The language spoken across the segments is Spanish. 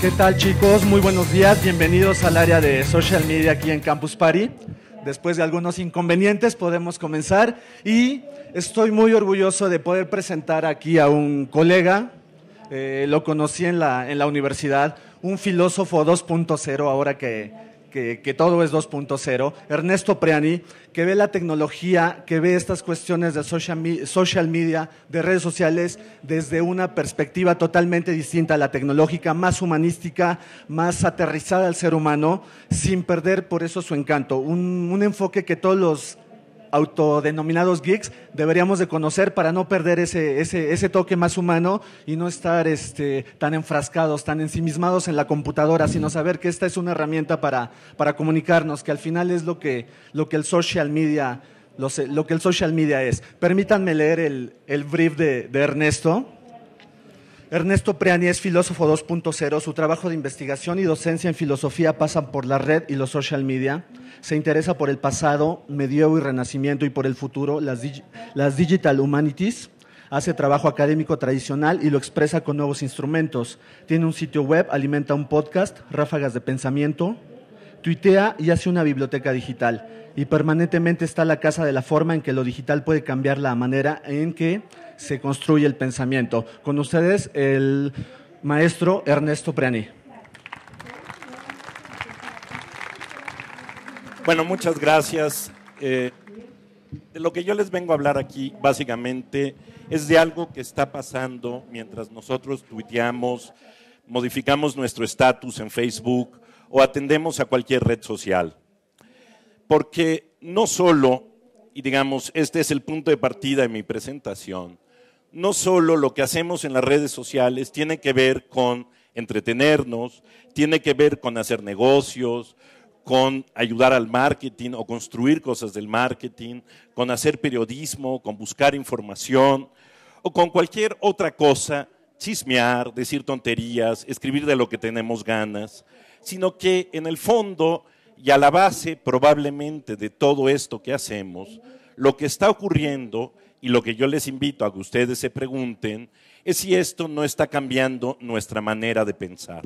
¿Qué tal chicos? Muy buenos días, bienvenidos al área de social media aquí en Campus Party. Después de algunos inconvenientes podemos comenzar y estoy muy orgulloso de poder presentar aquí a un colega, eh, lo conocí en la, en la universidad, un filósofo 2.0 ahora que, que, todo es 2.0, Ernesto Preani, que ve la tecnología, que ve estas cuestiones de social, media, de redes sociales, desde una perspectiva totalmente distinta a la tecnológica, más humanística, más aterrizada al ser humano, sin perder por eso su encanto. Un, un enfoque que todos los autodenominados geeks deberíamos de conocer para no perder ese, toque más humano y no estar este, tan enfrascados, tan ensimismados en la computadora, sino saber que esta es una herramienta para, comunicarnos, que al final es lo que, el social media, lo, que el social media es. Permítanme leer el, brief de Ernesto. Ernesto Preani es filósofo 2.0. Su trabajo de investigación y docencia en filosofía pasan por la red y los social media. Se interesa por el pasado, medievo y renacimiento y por el futuro, las digital humanities. Hace trabajo académico tradicional y lo expresa con nuevos instrumentos. Tiene un sitio web, alimenta un podcast, ráfagas de pensamiento, tuitea y hace una biblioteca digital. Y permanentemente está la casa de la forma en que lo digital puede cambiar la manera en que se construye el pensamiento. Con ustedes, el maestro Ernesto Preani. Bueno, muchas gracias. Eh, de lo que yo les vengo a hablar aquí, básicamente, es de algo que está pasando mientras nosotros tuiteamos, modificamos nuestro estatus en Facebook, o atendemos a cualquier red social. Porque no solo, y digamos, este es el punto de partida de mi presentación, no solo lo que hacemos en las redes sociales tiene que ver con entretenernos, tiene que ver con hacer negocios, con ayudar al marketing o construir cosas del marketing, con hacer periodismo, con buscar información o con cualquier otra cosa, chismear, decir tonterías, escribir de lo que tenemos ganas sino que en el fondo y a la base probablemente de todo esto que hacemos, lo que está ocurriendo y lo que yo les invito a que ustedes se pregunten es si esto no está cambiando nuestra manera de pensar.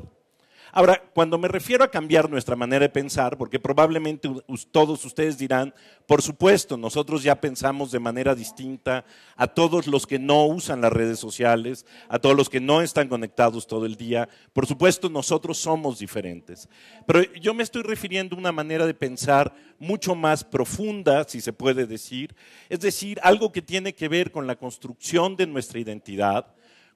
Ahora, cuando me refiero a cambiar nuestra manera de pensar, porque probablemente todos ustedes dirán, por supuesto, nosotros ya pensamos de manera distinta a todos los que no usan las redes sociales, a todos los que no están conectados todo el día, por supuesto, nosotros somos diferentes. Pero yo me estoy refiriendo a una manera de pensar mucho más profunda, si se puede decir, es decir, algo que tiene que ver con la construcción de nuestra identidad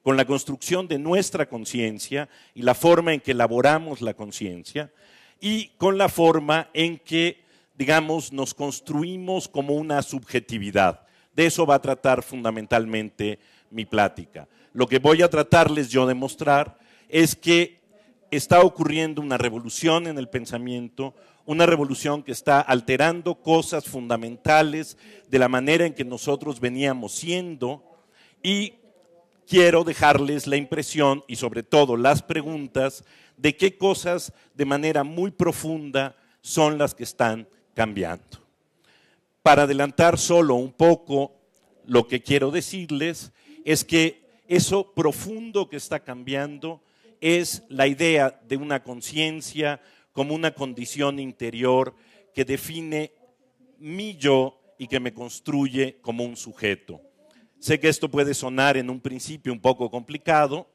con la construcción de nuestra conciencia y la forma en que elaboramos la conciencia y con la forma en que, digamos, nos construimos como una subjetividad. De eso va a tratar fundamentalmente mi plática. Lo que voy a tratarles yo de mostrar es que está ocurriendo una revolución en el pensamiento, una revolución que está alterando cosas fundamentales de la manera en que nosotros veníamos siendo y quiero dejarles la impresión y sobre todo las preguntas de qué cosas de manera muy profunda son las que están cambiando. Para adelantar solo un poco, lo que quiero decirles es que eso profundo que está cambiando es la idea de una conciencia como una condición interior que define mi yo y que me construye como un sujeto. Sé que esto puede sonar en un principio un poco complicado,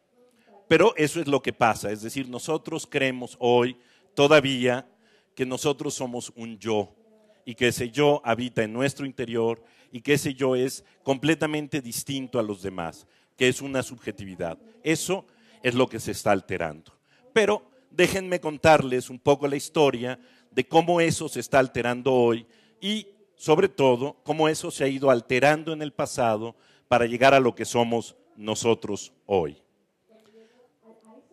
pero eso es lo que pasa. Es decir, nosotros creemos hoy todavía que nosotros somos un yo y que ese yo habita en nuestro interior y que ese yo es completamente distinto a los demás, que es una subjetividad. Eso es lo que se está alterando. Pero déjenme contarles un poco la historia de cómo eso se está alterando hoy y sobre todo cómo eso se ha ido alterando en el pasado para llegar a lo que somos nosotros hoy.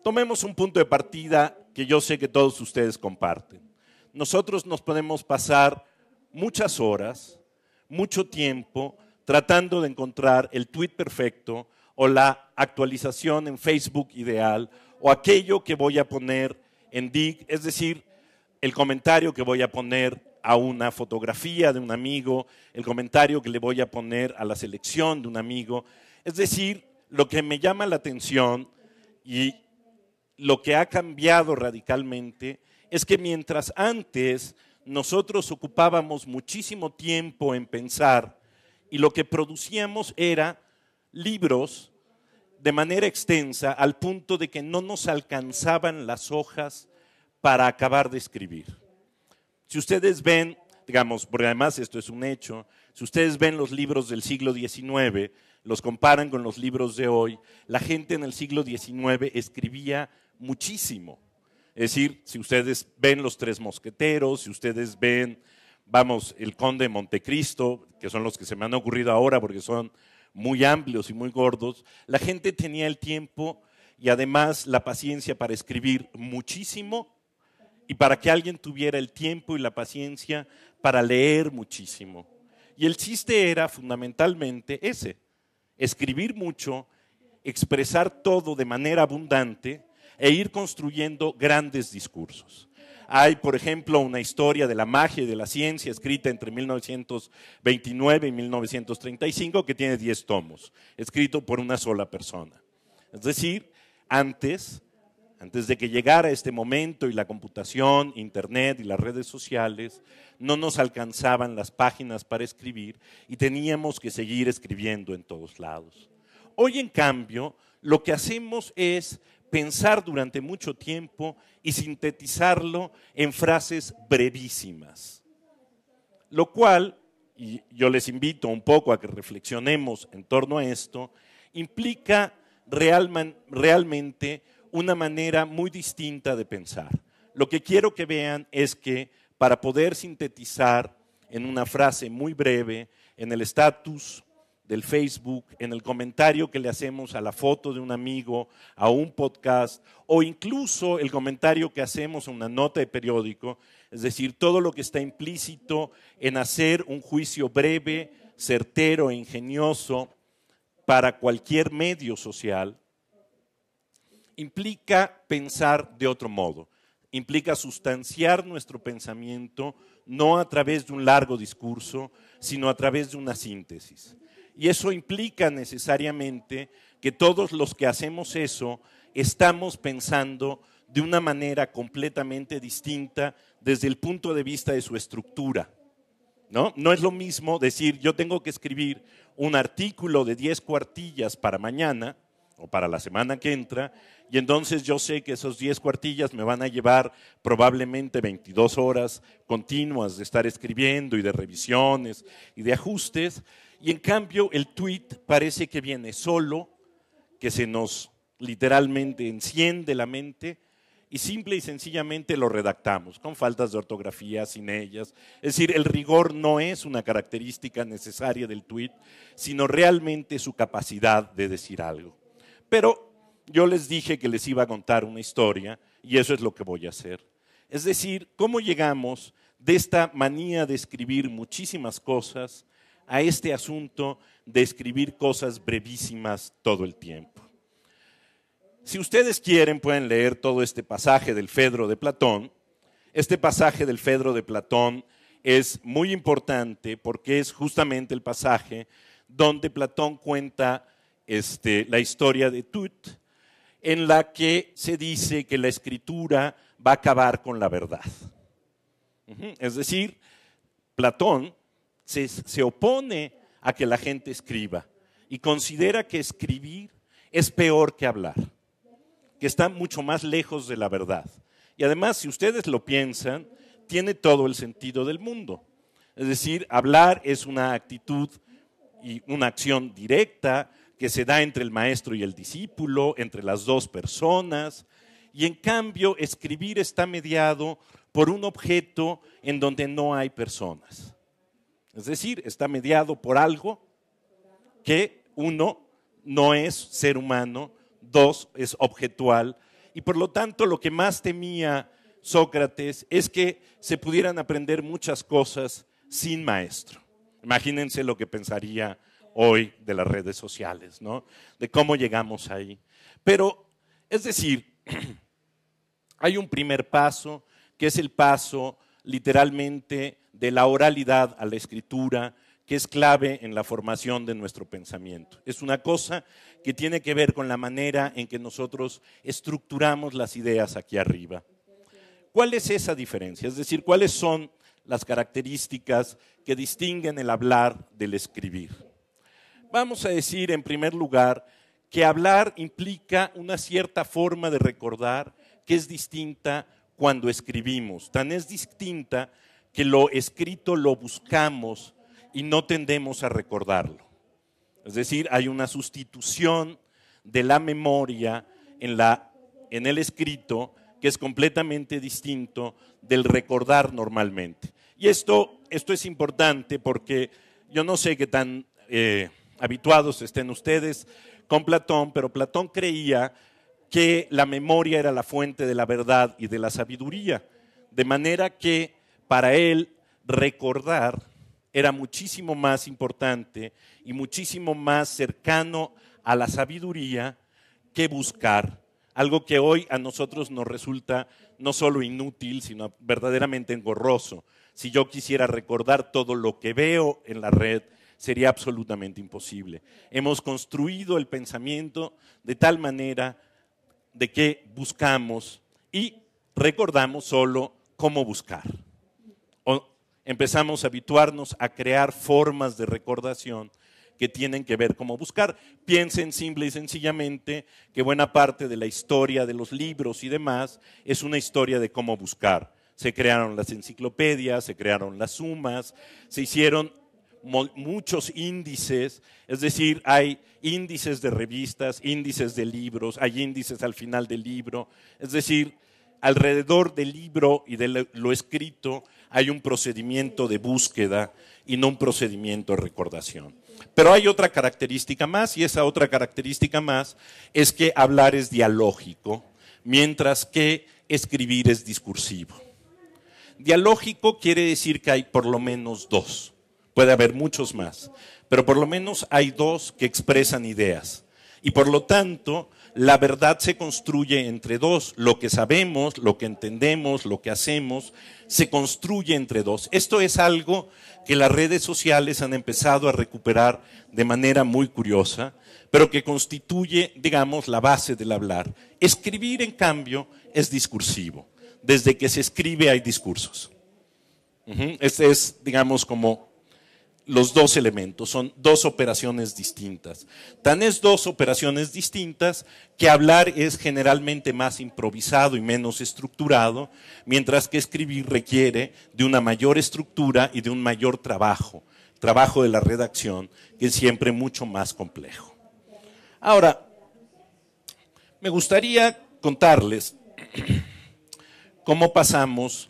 Tomemos un punto de partida que yo sé que todos ustedes comparten. Nosotros nos podemos pasar muchas horas, mucho tiempo, tratando de encontrar el tweet perfecto o la actualización en Facebook ideal o aquello que voy a poner en DIG, es decir, el comentario que voy a poner a una fotografía de un amigo, el comentario que le voy a poner a la selección de un amigo. Es decir, lo que me llama la atención y lo que ha cambiado radicalmente es que mientras antes nosotros ocupábamos muchísimo tiempo en pensar y lo que producíamos era libros de manera extensa al punto de que no nos alcanzaban las hojas para acabar de escribir. Si ustedes ven, digamos, porque además esto es un hecho, si ustedes ven los libros del siglo XIX, los comparan con los libros de hoy, la gente en el siglo XIX escribía muchísimo. Es decir, si ustedes ven Los Tres Mosqueteros, si ustedes ven, vamos, El Conde de Montecristo, que son los que se me han ocurrido ahora porque son muy amplios y muy gordos, la gente tenía el tiempo y además la paciencia para escribir muchísimo y para que alguien tuviera el tiempo y la paciencia para leer muchísimo. Y el chiste era fundamentalmente ese, escribir mucho, expresar todo de manera abundante e ir construyendo grandes discursos. Hay, por ejemplo, una historia de la magia y de la ciencia escrita entre 1929 y 1935 que tiene 10 tomos, escrito por una sola persona. Es decir, antes antes de que llegara este momento y la computación, internet y las redes sociales, no nos alcanzaban las páginas para escribir y teníamos que seguir escribiendo en todos lados. Hoy, en cambio, lo que hacemos es pensar durante mucho tiempo y sintetizarlo en frases brevísimas. Lo cual, y yo les invito un poco a que reflexionemos en torno a esto, implica realmente una manera muy distinta de pensar. Lo que quiero que vean es que para poder sintetizar en una frase muy breve, en el estatus del Facebook, en el comentario que le hacemos a la foto de un amigo, a un podcast, o incluso el comentario que hacemos a una nota de periódico, es decir, todo lo que está implícito en hacer un juicio breve, certero e ingenioso para cualquier medio social, implica pensar de otro modo, implica sustanciar nuestro pensamiento no a través de un largo discurso, sino a través de una síntesis. Y eso implica necesariamente que todos los que hacemos eso estamos pensando de una manera completamente distinta desde el punto de vista de su estructura. ¿No? no es lo mismo decir, yo tengo que escribir un artículo de 10 cuartillas para mañana, o para la semana que entra, y entonces yo sé que esos 10 cuartillas me van a llevar probablemente 22 horas continuas de estar escribiendo y de revisiones y de ajustes, y en cambio el tweet parece que viene solo, que se nos literalmente enciende la mente y simple y sencillamente lo redactamos, con faltas de ortografía, sin ellas. Es decir, el rigor no es una característica necesaria del tweet, sino realmente su capacidad de decir algo. Pero yo les dije que les iba a contar una historia y eso es lo que voy a hacer. Es decir, cómo llegamos de esta manía de escribir muchísimas cosas a este asunto de escribir cosas brevísimas todo el tiempo. Si ustedes quieren, pueden leer todo este pasaje del Fedro de Platón. Este pasaje del Fedro de Platón es muy importante porque es justamente el pasaje donde Platón cuenta este, la historia de Tut, en la que se dice que la escritura va a acabar con la verdad. Es decir, Platón se opone a que la gente escriba y considera que escribir es peor que hablar, que está mucho más lejos de la verdad. Y además, si ustedes lo piensan, tiene todo el sentido del mundo. Es decir, hablar es una actitud y una acción directa, que se da entre el maestro y el discípulo, entre las dos personas, y en cambio escribir está mediado por un objeto en donde no hay personas. Es decir, está mediado por algo que uno no es ser humano, dos es objetual, y por lo tanto lo que más temía Sócrates es que se pudieran aprender muchas cosas sin maestro. Imagínense lo que pensaría hoy de las redes sociales, ¿no? De cómo llegamos ahí. Pero, es decir, hay un primer paso que es el paso literalmente de la oralidad a la escritura, que es clave en la formación de nuestro pensamiento. Es una cosa que tiene que ver con la manera en que nosotros estructuramos las ideas aquí arriba. ¿Cuál es esa diferencia? Es decir, ¿cuáles son las características que distinguen el hablar del escribir? vamos a decir en primer lugar que hablar implica una cierta forma de recordar que es distinta cuando escribimos. Tan es distinta que lo escrito lo buscamos y no tendemos a recordarlo. Es decir, hay una sustitución de la memoria en, el escrito que es completamente distinto del recordar normalmente. Y esto, es importante porque yo no sé qué tan eh, habituados estén ustedes con Platón, pero Platón creía que la memoria era la fuente de la verdad y de la sabiduría, de manera que para él recordar era muchísimo más importante y muchísimo más cercano a la sabiduría que buscar, algo que hoy a nosotros nos resulta no solo inútil, sino verdaderamente engorroso. Si yo quisiera recordar todo lo que veo en la red, sería absolutamente imposible. Hemos construido el pensamiento de tal manera de que buscamos y recordamos solo cómo buscar. empezamos a habituarnos a crear formas de recordación que tienen que ver cómo buscar. Piensen simple y sencillamente que buena parte de la historia de los libros y demás es una historia de cómo buscar. Se crearon las enciclopedias, se crearon las sumas, se hicieron muchos índices, es decir, hay índices de revistas, índices de libros, hay índices al final del libro, es decir, alrededor del libro y de lo escrito hay un procedimiento de búsqueda y no un procedimiento de recordación. Pero hay otra característica más y esa otra característica más es que hablar es dialógico, mientras que escribir es discursivo. Dialógico quiere decir que hay por lo menos dos. Puede haber muchos más, pero por lo menos hay dos que expresan ideas. Y por lo tanto, la verdad se construye entre dos. Lo que sabemos, lo que entendemos, lo que hacemos, se construye entre dos. Esto es algo que las redes sociales han empezado a recuperar de manera muy curiosa, pero que constituye, digamos, la base del hablar. Escribir, en cambio, es discursivo. Desde que se escribe hay discursos. Este es, digamos, como los dos elementos, son dos operaciones distintas. Tan es dos operaciones distintas que hablar es generalmente más improvisado y menos estructurado, mientras que escribir requiere de una mayor estructura y de un mayor trabajo, trabajo de la redacción, que es siempre mucho más complejo. Ahora, me gustaría contarles cómo pasamos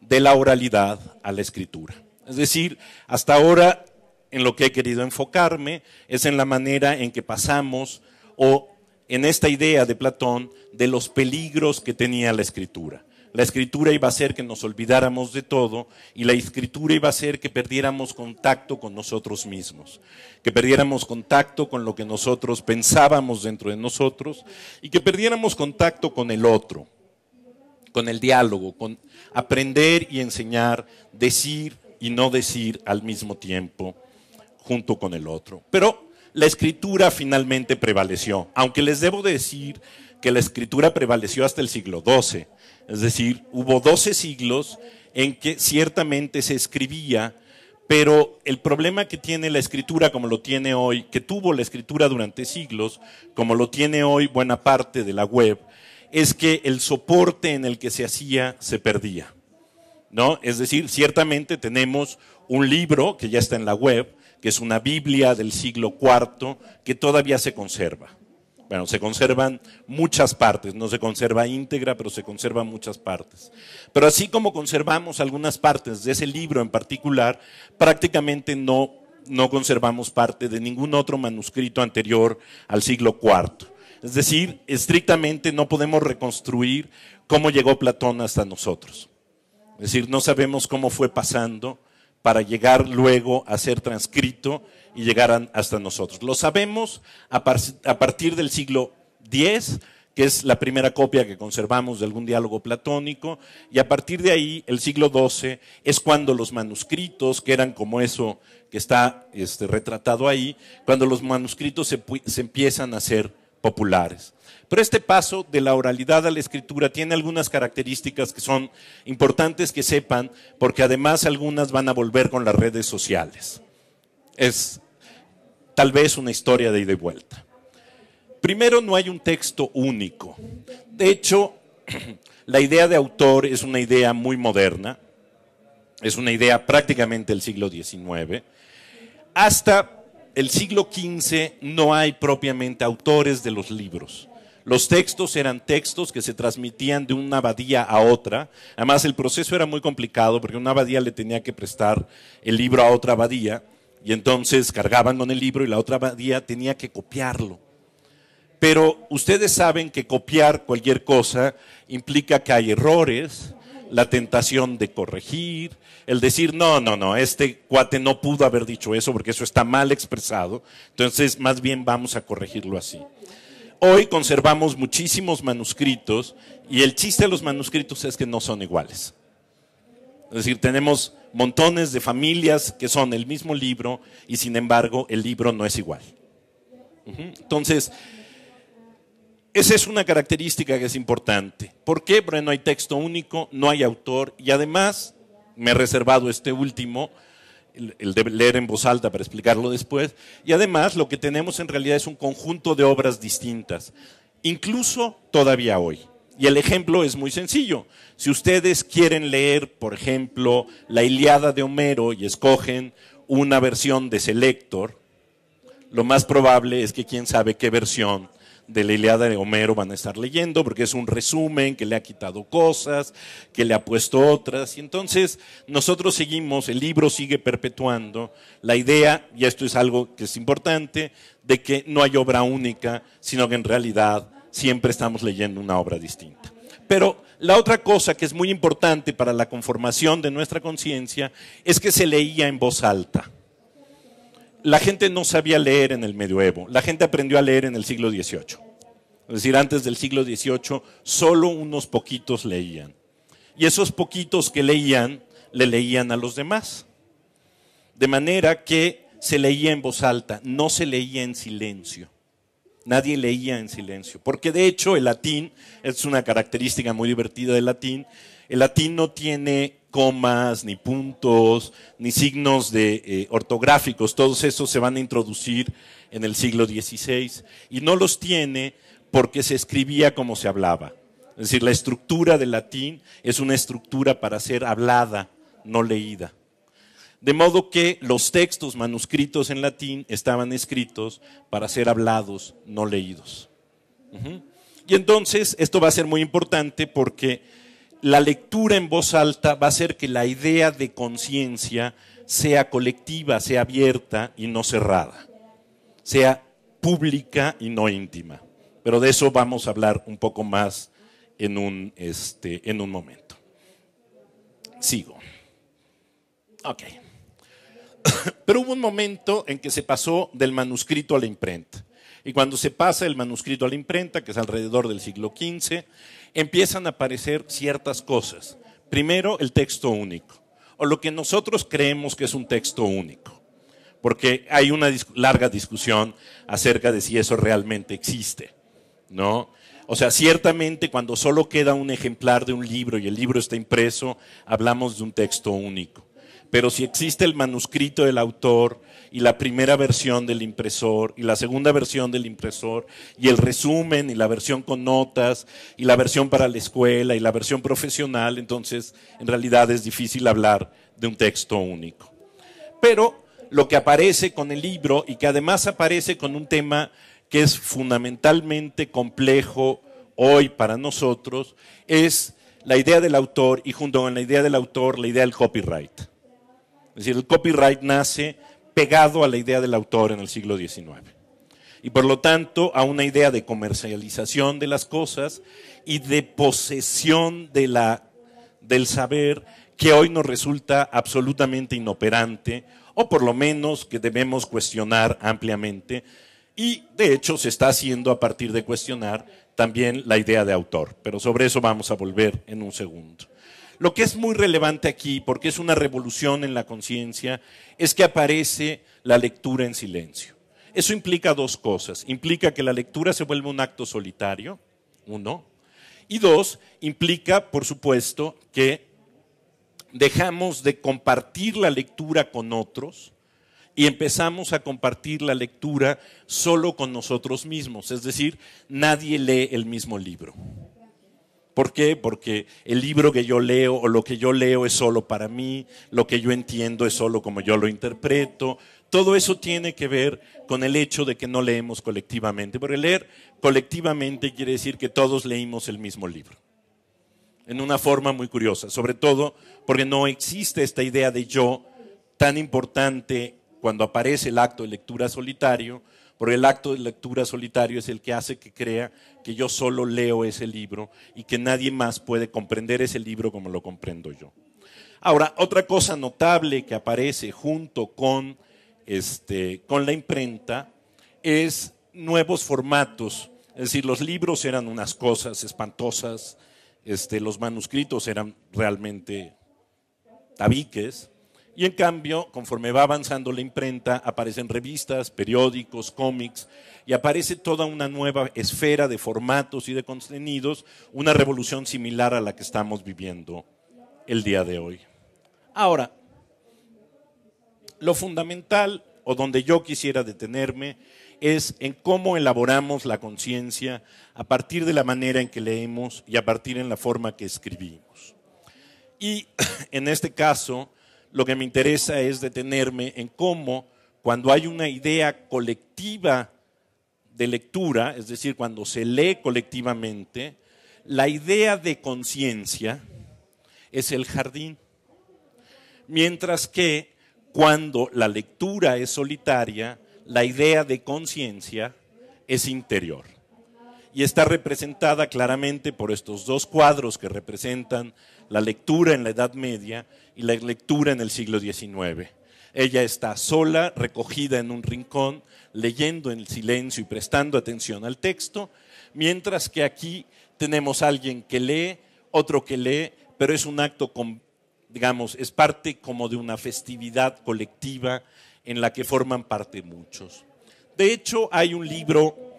de la oralidad a la escritura. Es decir, hasta ahora en lo que he querido enfocarme es en la manera en que pasamos o en esta idea de Platón de los peligros que tenía la escritura. La escritura iba a hacer que nos olvidáramos de todo y la escritura iba a hacer que perdiéramos contacto con nosotros mismos, que perdiéramos contacto con lo que nosotros pensábamos dentro de nosotros y que perdiéramos contacto con el otro, con el diálogo, con aprender y enseñar, decir, y no decir al mismo tiempo junto con el otro. Pero la escritura finalmente prevaleció, aunque les debo decir que la escritura prevaleció hasta el siglo XII, es decir, hubo 12 siglos en que ciertamente se escribía, pero el problema que tiene la escritura como lo tiene hoy, que tuvo la escritura durante siglos, como lo tiene hoy buena parte de la web, es que el soporte en el que se hacía se perdía. ¿no? Es decir, ciertamente tenemos un libro que ya está en la web, que es una Biblia del siglo IV, que todavía se conserva. Bueno, se conservan muchas partes, no se conserva íntegra, pero se conservan muchas partes. Pero así como conservamos algunas partes de ese libro en particular, prácticamente no, no conservamos parte de ningún otro manuscrito anterior al siglo IV. Es decir, estrictamente no podemos reconstruir cómo llegó Platón hasta nosotros. Es decir, no sabemos cómo fue pasando para llegar luego a ser transcrito y llegar hasta nosotros. Lo sabemos a, partir del siglo X, que es la primera copia que conservamos de algún diálogo platónico, y a partir de ahí, el siglo XII, es cuando los manuscritos, que eran como eso que está este, retratado ahí, cuando los manuscritos se empiezan a ser populares. Pero este paso de la oralidad a la escritura tiene algunas características que son importantes que sepan, porque además algunas van a volver con las redes sociales. Es tal vez una historia de ida y vuelta. Primero, no hay un texto único. De hecho, la idea de autor es una idea muy moderna, es una idea prácticamente del siglo XIX. Hasta el siglo XV no hay propiamente autores de los libros. Los textos eran textos que se transmitían de una abadía a otra. Además, el proceso era muy complicado porque una abadía le tenía que prestar el libro a otra abadía y entonces cargaban con el libro y la otra abadía tenía que copiarlo. Pero ustedes saben que copiar cualquier cosa implica que hay errores, la tentación de corregir, el decir, no, no, no, este cuate no pudo haber dicho eso porque eso está mal expresado, entonces más bien vamos a corregirlo así hoy conservamos muchísimos manuscritos y el chiste de los manuscritos es que no son iguales. Es decir, tenemos montones de familias que son el mismo libro y sin embargo el libro no es igual. Entonces, esa es una característica que es importante. ¿Por qué? Porque no hay texto único, no hay autor y además, me he reservado este último, el de leer en voz alta para explicarlo después, y además lo que tenemos en realidad es un conjunto de obras distintas, incluso todavía hoy. Y el ejemplo es muy sencillo. Si ustedes quieren leer, por ejemplo, la Iliada de Homero y escogen una versión de Selector, lo más probable es que quién sabe qué versión de la Iliada de Homero van a estar leyendo, porque es un resumen que le ha quitado cosas, que le ha puesto otras. Y entonces nosotros seguimos, el libro sigue perpetuando la idea, y esto es algo que es importante, de que no hay obra única, sino que en realidad siempre estamos leyendo una obra distinta. Pero la otra cosa que es muy importante para la conformación de nuestra conciencia es que se leía en voz alta la gente no sabía leer en el medioevo, la gente aprendió a leer en el siglo XVIII. Es decir, antes del siglo XVIII solo unos poquitos leían. Y esos poquitos que leían, le leían a los demás. De manera que se leía en voz alta, no se leía en silencio. Nadie leía en silencio. Porque de hecho el latín, es una característica muy divertida del latín, el latín no tiene comas, ni puntos, ni signos de, eh, ortográficos. Todos esos se van a introducir en el siglo XVI y no los tiene porque se escribía como se hablaba. Es decir, la estructura del latín es una estructura para ser hablada, no leída. De modo que los textos manuscritos en latín estaban escritos para ser hablados, no leídos. Y entonces esto va a ser muy importante porque la lectura en voz alta va a hacer que la idea de conciencia sea colectiva, sea abierta y no cerrada, sea pública y no íntima. Pero de eso vamos a hablar un poco más en un, este, en un momento. Sigo. Ok. Pero hubo un momento en que se pasó del manuscrito a la imprenta. Y cuando se pasa el manuscrito a la imprenta, que es alrededor del siglo XV, empiezan a aparecer ciertas cosas. Primero, el texto único, o lo que nosotros creemos que es un texto único, porque hay una larga discusión acerca de si eso realmente existe, ¿no? O sea, ciertamente cuando solo queda un ejemplar de un libro y el libro está impreso, hablamos de un texto único pero si existe el manuscrito del autor y la primera versión del impresor y la segunda versión del impresor y el resumen y la versión con notas y la versión para la escuela y la versión profesional, entonces en realidad es difícil hablar de un texto único. Pero lo que aparece con el libro y que además aparece con un tema que es fundamentalmente complejo hoy para nosotros es la idea del autor y junto con la idea del autor la idea del copyright. Es decir, el copyright nace pegado a la idea del autor en el siglo XIX. Y por lo tanto, a una idea de comercialización de las cosas y de posesión del saber que hoy nos resulta absolutamente inoperante, o por lo menos que debemos cuestionar ampliamente. Y de hecho se está haciendo a partir de cuestionar también la idea de autor, pero sobre eso vamos a volver en un segundo. Lo que es muy relevante aquí, porque es una revolución en la conciencia, es que aparece la lectura en silencio. Eso implica dos cosas. Implica que la lectura se vuelve un acto solitario, uno. Y dos, implica, por supuesto, que dejamos de compartir la lectura con otros y empezamos a compartir la lectura solo con nosotros mismos. Es decir, nadie lee el mismo libro. ¿Por qué? Porque el libro que yo leo o lo que yo leo es solo para mí, lo que yo entiendo es solo como yo lo interpreto. Todo eso tiene que ver con el hecho de que no leemos colectivamente, porque leer colectivamente quiere decir que todos leímos el mismo libro, en una forma muy curiosa, sobre todo porque no existe esta idea de yo tan importante cuando aparece el acto de lectura solitario, por el acto de lectura solitario es el que hace que crea que yo solo leo ese libro y que nadie más puede comprender ese libro como lo comprendo yo. Ahora, otra cosa notable que aparece junto con, este, con la imprenta es nuevos formatos. Es decir, los libros eran unas cosas espantosas, este, los manuscritos eran realmente tabiques, y en cambio, conforme va avanzando la imprenta, aparecen revistas, periódicos, cómics, y aparece toda una nueva esfera de formatos y de contenidos, una revolución similar a la que estamos viviendo el día de hoy. Ahora, lo fundamental, o donde yo quisiera detenerme, es en cómo elaboramos la conciencia a partir de la manera en que leemos y a partir en la forma que escribimos. Y en este caso, lo que me interesa es detenerme en cómo cuando hay una idea colectiva de lectura, es decir, cuando se lee colectivamente, la idea de conciencia es el jardín. Mientras que cuando la lectura es solitaria, la idea de conciencia es interior y está representada claramente por estos dos cuadros que representan la lectura en la Edad Media y la lectura en el siglo XIX. Ella está sola, recogida en un rincón, leyendo en silencio y prestando atención al texto, mientras que aquí tenemos a alguien que lee, otro que lee, pero es un acto, digamos, es parte como de una festividad colectiva en la que forman parte muchos. De hecho, hay un libro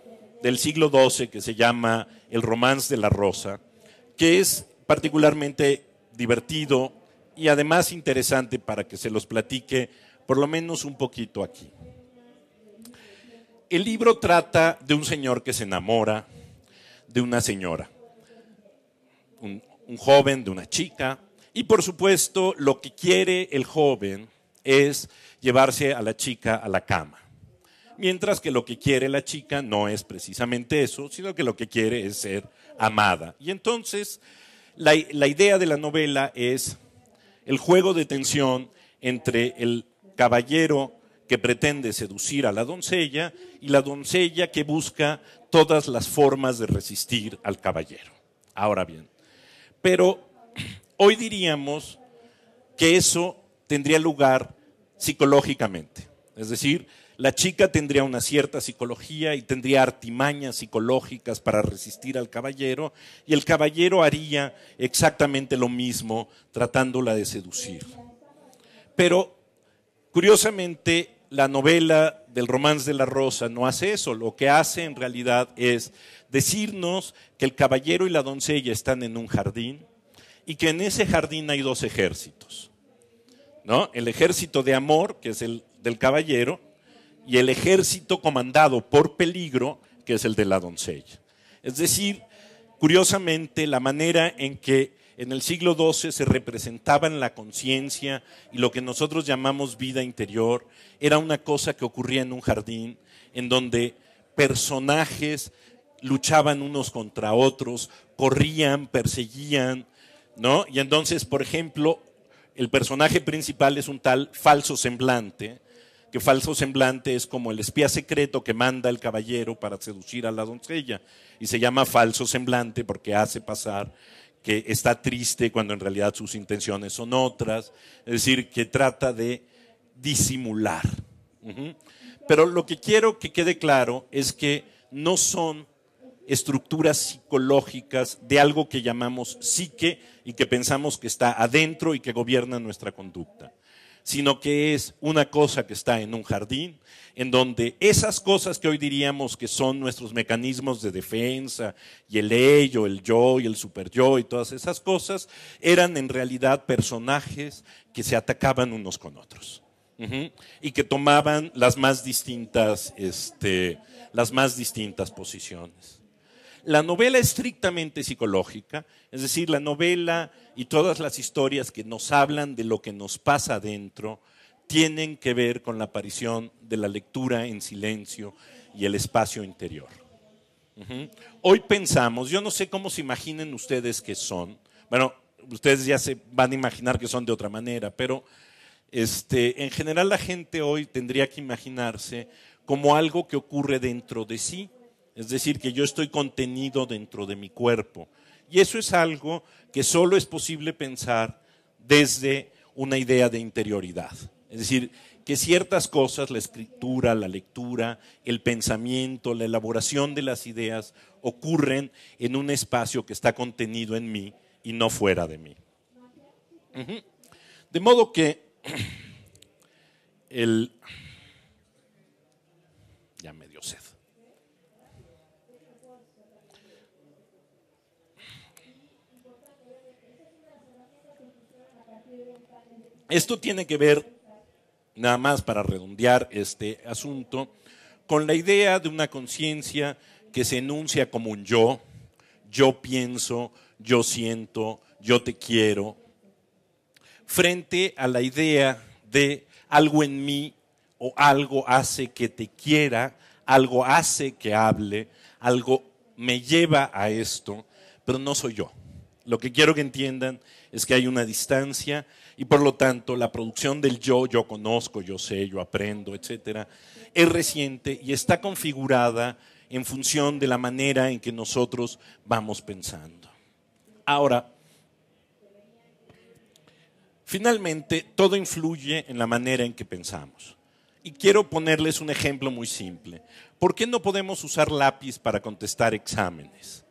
del siglo XII que se llama El Romance de la Rosa, que es particularmente divertido y además interesante para que se los platique por lo menos un poquito aquí. El libro trata de un señor que se enamora de una señora, un, un joven, de una chica, y por supuesto lo que quiere el joven es llevarse a la chica a la cama. Mientras que lo que quiere la chica no es precisamente eso, sino que lo que quiere es ser amada. Y entonces la, la idea de la novela es el juego de tensión entre el caballero que pretende seducir a la doncella y la doncella que busca todas las formas de resistir al caballero. Ahora bien, pero hoy diríamos que eso tendría lugar psicológicamente. Es decir, la chica tendría una cierta psicología y tendría artimañas psicológicas para resistir al caballero y el caballero haría exactamente lo mismo tratándola de seducir. Pero, curiosamente, la novela del romance de la rosa no hace eso, lo que hace en realidad es decirnos que el caballero y la doncella están en un jardín y que en ese jardín hay dos ejércitos. ¿No? El ejército de amor, que es el del caballero, y el ejército comandado por peligro, que es el de la doncella. Es decir, curiosamente, la manera en que en el siglo XII se representaban la conciencia y lo que nosotros llamamos vida interior, era una cosa que ocurría en un jardín en donde personajes luchaban unos contra otros, corrían, perseguían, ¿no? Y entonces, por ejemplo, el personaje principal es un tal falso semblante, que falso semblante es como el espía secreto que manda el caballero para seducir a la doncella. Y se llama falso semblante porque hace pasar que está triste cuando en realidad sus intenciones son otras. Es decir, que trata de disimular. Pero lo que quiero que quede claro es que no son estructuras psicológicas de algo que llamamos psique y que pensamos que está adentro y que gobierna nuestra conducta sino que es una cosa que está en un jardín, en donde esas cosas que hoy diríamos que son nuestros mecanismos de defensa, y el ello, el yo y el super yo y todas esas cosas, eran en realidad personajes que se atacaban unos con otros. y que tomaban las más distintas, este, las más distintas posiciones. La novela estrictamente psicológica, es decir, la novela y todas las historias que nos hablan de lo que nos pasa dentro tienen que ver con la aparición de la lectura en silencio y el espacio interior. Hoy pensamos, yo no sé cómo se imaginen ustedes que son, bueno, ustedes ya se van a imaginar que son de otra manera, pero este, en general la gente hoy tendría que imaginarse como algo que ocurre dentro de sí, es decir, que yo estoy contenido dentro de mi cuerpo y eso es algo que solo es posible pensar desde una idea de interioridad. Es decir, que ciertas cosas, la escritura, la lectura, el pensamiento, la elaboración de las ideas, ocurren en un espacio que está contenido en mí y no fuera de mí. De modo que el, Esto tiene que ver, nada más para redondear este asunto, con la idea de una conciencia que se enuncia como un yo, yo pienso, yo siento, yo te quiero, frente a la idea de algo en mí o algo hace que te quiera, algo hace que hable, algo me lleva a esto, pero no soy yo. Lo que quiero que entiendan es que hay una distancia y por lo tanto la producción del yo, yo conozco, yo sé, yo aprendo, etcétera, es reciente y está configurada en función de la manera en que nosotros vamos pensando. Ahora, finalmente, todo influye en la manera en que pensamos. Y quiero ponerles un ejemplo muy simple. ¿Por qué no podemos usar lápiz para contestar exámenes?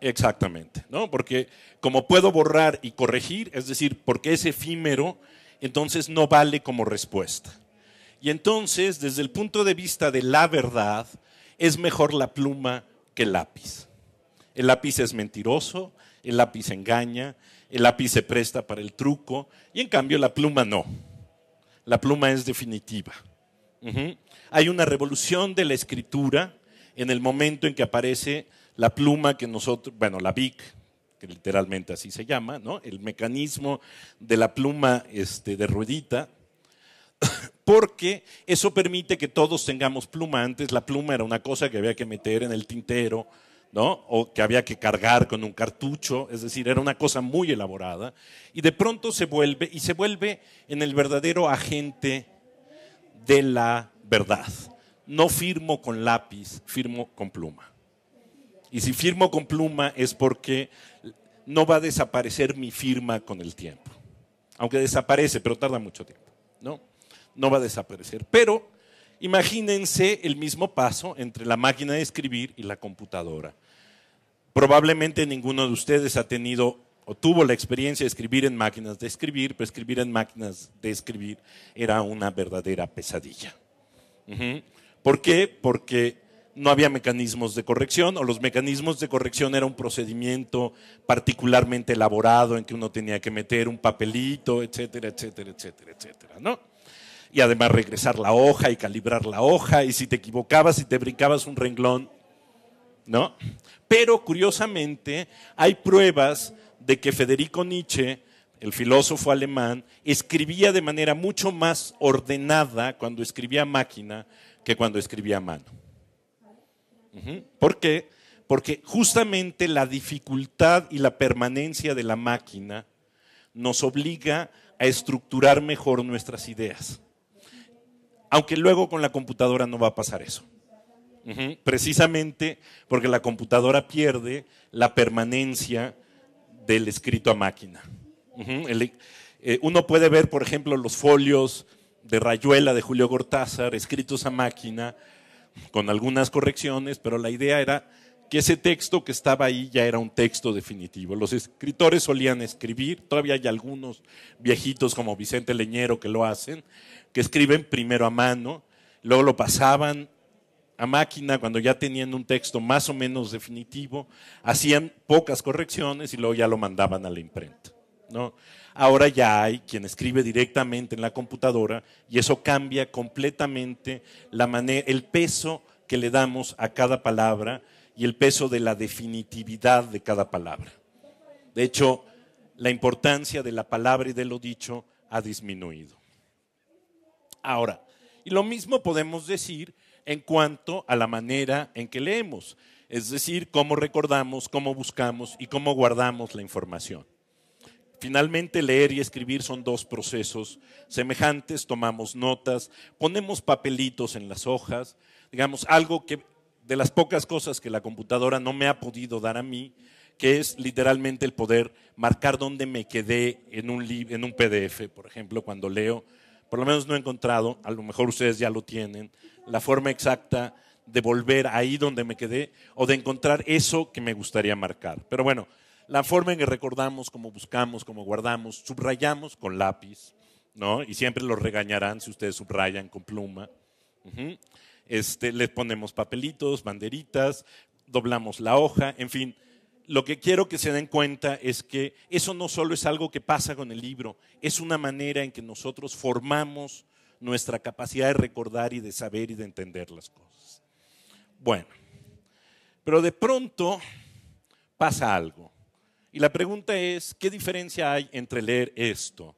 Exactamente, ¿no? Porque como puedo borrar y corregir, es decir, porque es efímero, entonces no vale como respuesta. Y entonces, desde el punto de vista de la verdad, es mejor la pluma que el lápiz. El lápiz es mentiroso, el lápiz engaña, el lápiz se presta para el truco, y en cambio la pluma no. La pluma es definitiva. Hay una revolución de la escritura en el momento en que aparece la pluma que nosotros, bueno, la BIC, que literalmente así se llama, ¿no? el mecanismo de la pluma este, de ruedita, porque eso permite que todos tengamos pluma. Antes la pluma era una cosa que había que meter en el tintero, ¿no? O que había que cargar con un cartucho, es decir, era una cosa muy elaborada. Y de pronto se vuelve, y se vuelve en el verdadero agente de la verdad. No firmo con lápiz, firmo con pluma. Y si firmo con pluma es porque no va a desaparecer mi firma con el tiempo. Aunque desaparece, pero tarda mucho tiempo. No, no va a desaparecer. Pero imagínense el mismo paso entre la máquina de escribir y la computadora. Probablemente ninguno de ustedes ha tenido o tuvo la experiencia de escribir en máquinas de escribir, pero escribir en máquinas de escribir era una verdadera pesadilla. ¿Por qué? Porque no había mecanismos de corrección o los mecanismos de corrección era un procedimiento particularmente elaborado en que uno tenía que meter un papelito, etcétera, etcétera, etcétera, etcétera, ¿no? Y además regresar la hoja y calibrar la hoja y si te equivocabas y te brincabas un renglón, ¿no? Pero curiosamente hay pruebas de que Federico Nietzsche el filósofo alemán, escribía de manera mucho más ordenada cuando escribía máquina que cuando escribía a mano. ¿Por qué? Porque justamente la dificultad y la permanencia de la máquina nos obliga a estructurar mejor nuestras ideas. Aunque luego con la computadora no va a pasar eso. Precisamente porque la computadora pierde la permanencia del escrito a máquina. Eh, uno puede ver, por ejemplo, los folios de Rayuela de Julio Gortázar, escritos a máquina, con algunas correcciones, pero la idea era que ese texto que estaba ahí ya era un texto definitivo. Los escritores solían escribir, todavía hay algunos viejitos como Vicente Leñero que lo hacen, que escriben primero a mano, luego lo pasaban a máquina cuando ya tenían un texto más o menos definitivo, hacían pocas correcciones y luego ya lo mandaban a la imprenta. ¿no? ahora ya hay quien escribe directamente en la computadora y eso cambia completamente el peso que le damos a cada palabra y el peso de la definitividad de cada palabra. De hecho, la importancia de la palabra y de lo dicho ha disminuido. Ahora, y lo mismo podemos decir en cuanto a la manera en que leemos, es decir, cómo recordamos, cómo buscamos y cómo guardamos la información. Finalmente, leer y escribir son dos procesos semejantes, tomamos notas, ponemos papelitos en las hojas, digamos, algo que de las pocas cosas que la computadora no me ha podido dar a mí, que es literalmente el poder marcar dónde me quedé en un, en un PDF, por ejemplo, cuando leo, por lo menos no he encontrado, a lo mejor ustedes ya lo tienen, la forma exacta de volver ahí donde me quedé o de encontrar eso que me gustaría marcar. Pero bueno, la forma en que recordamos, cómo buscamos, cómo guardamos, subrayamos con lápiz, ¿no? Y siempre los regañarán si ustedes subrayan con pluma. Este, les ponemos papelitos, banderitas, doblamos la hoja, en fin. Lo que quiero que se den cuenta es que eso no solo es algo que pasa con el libro, es una manera en que nosotros formamos nuestra capacidad de recordar y de saber y de entender las cosas. Bueno, pero de pronto pasa algo. Y la pregunta es, ¿qué diferencia hay entre leer esto?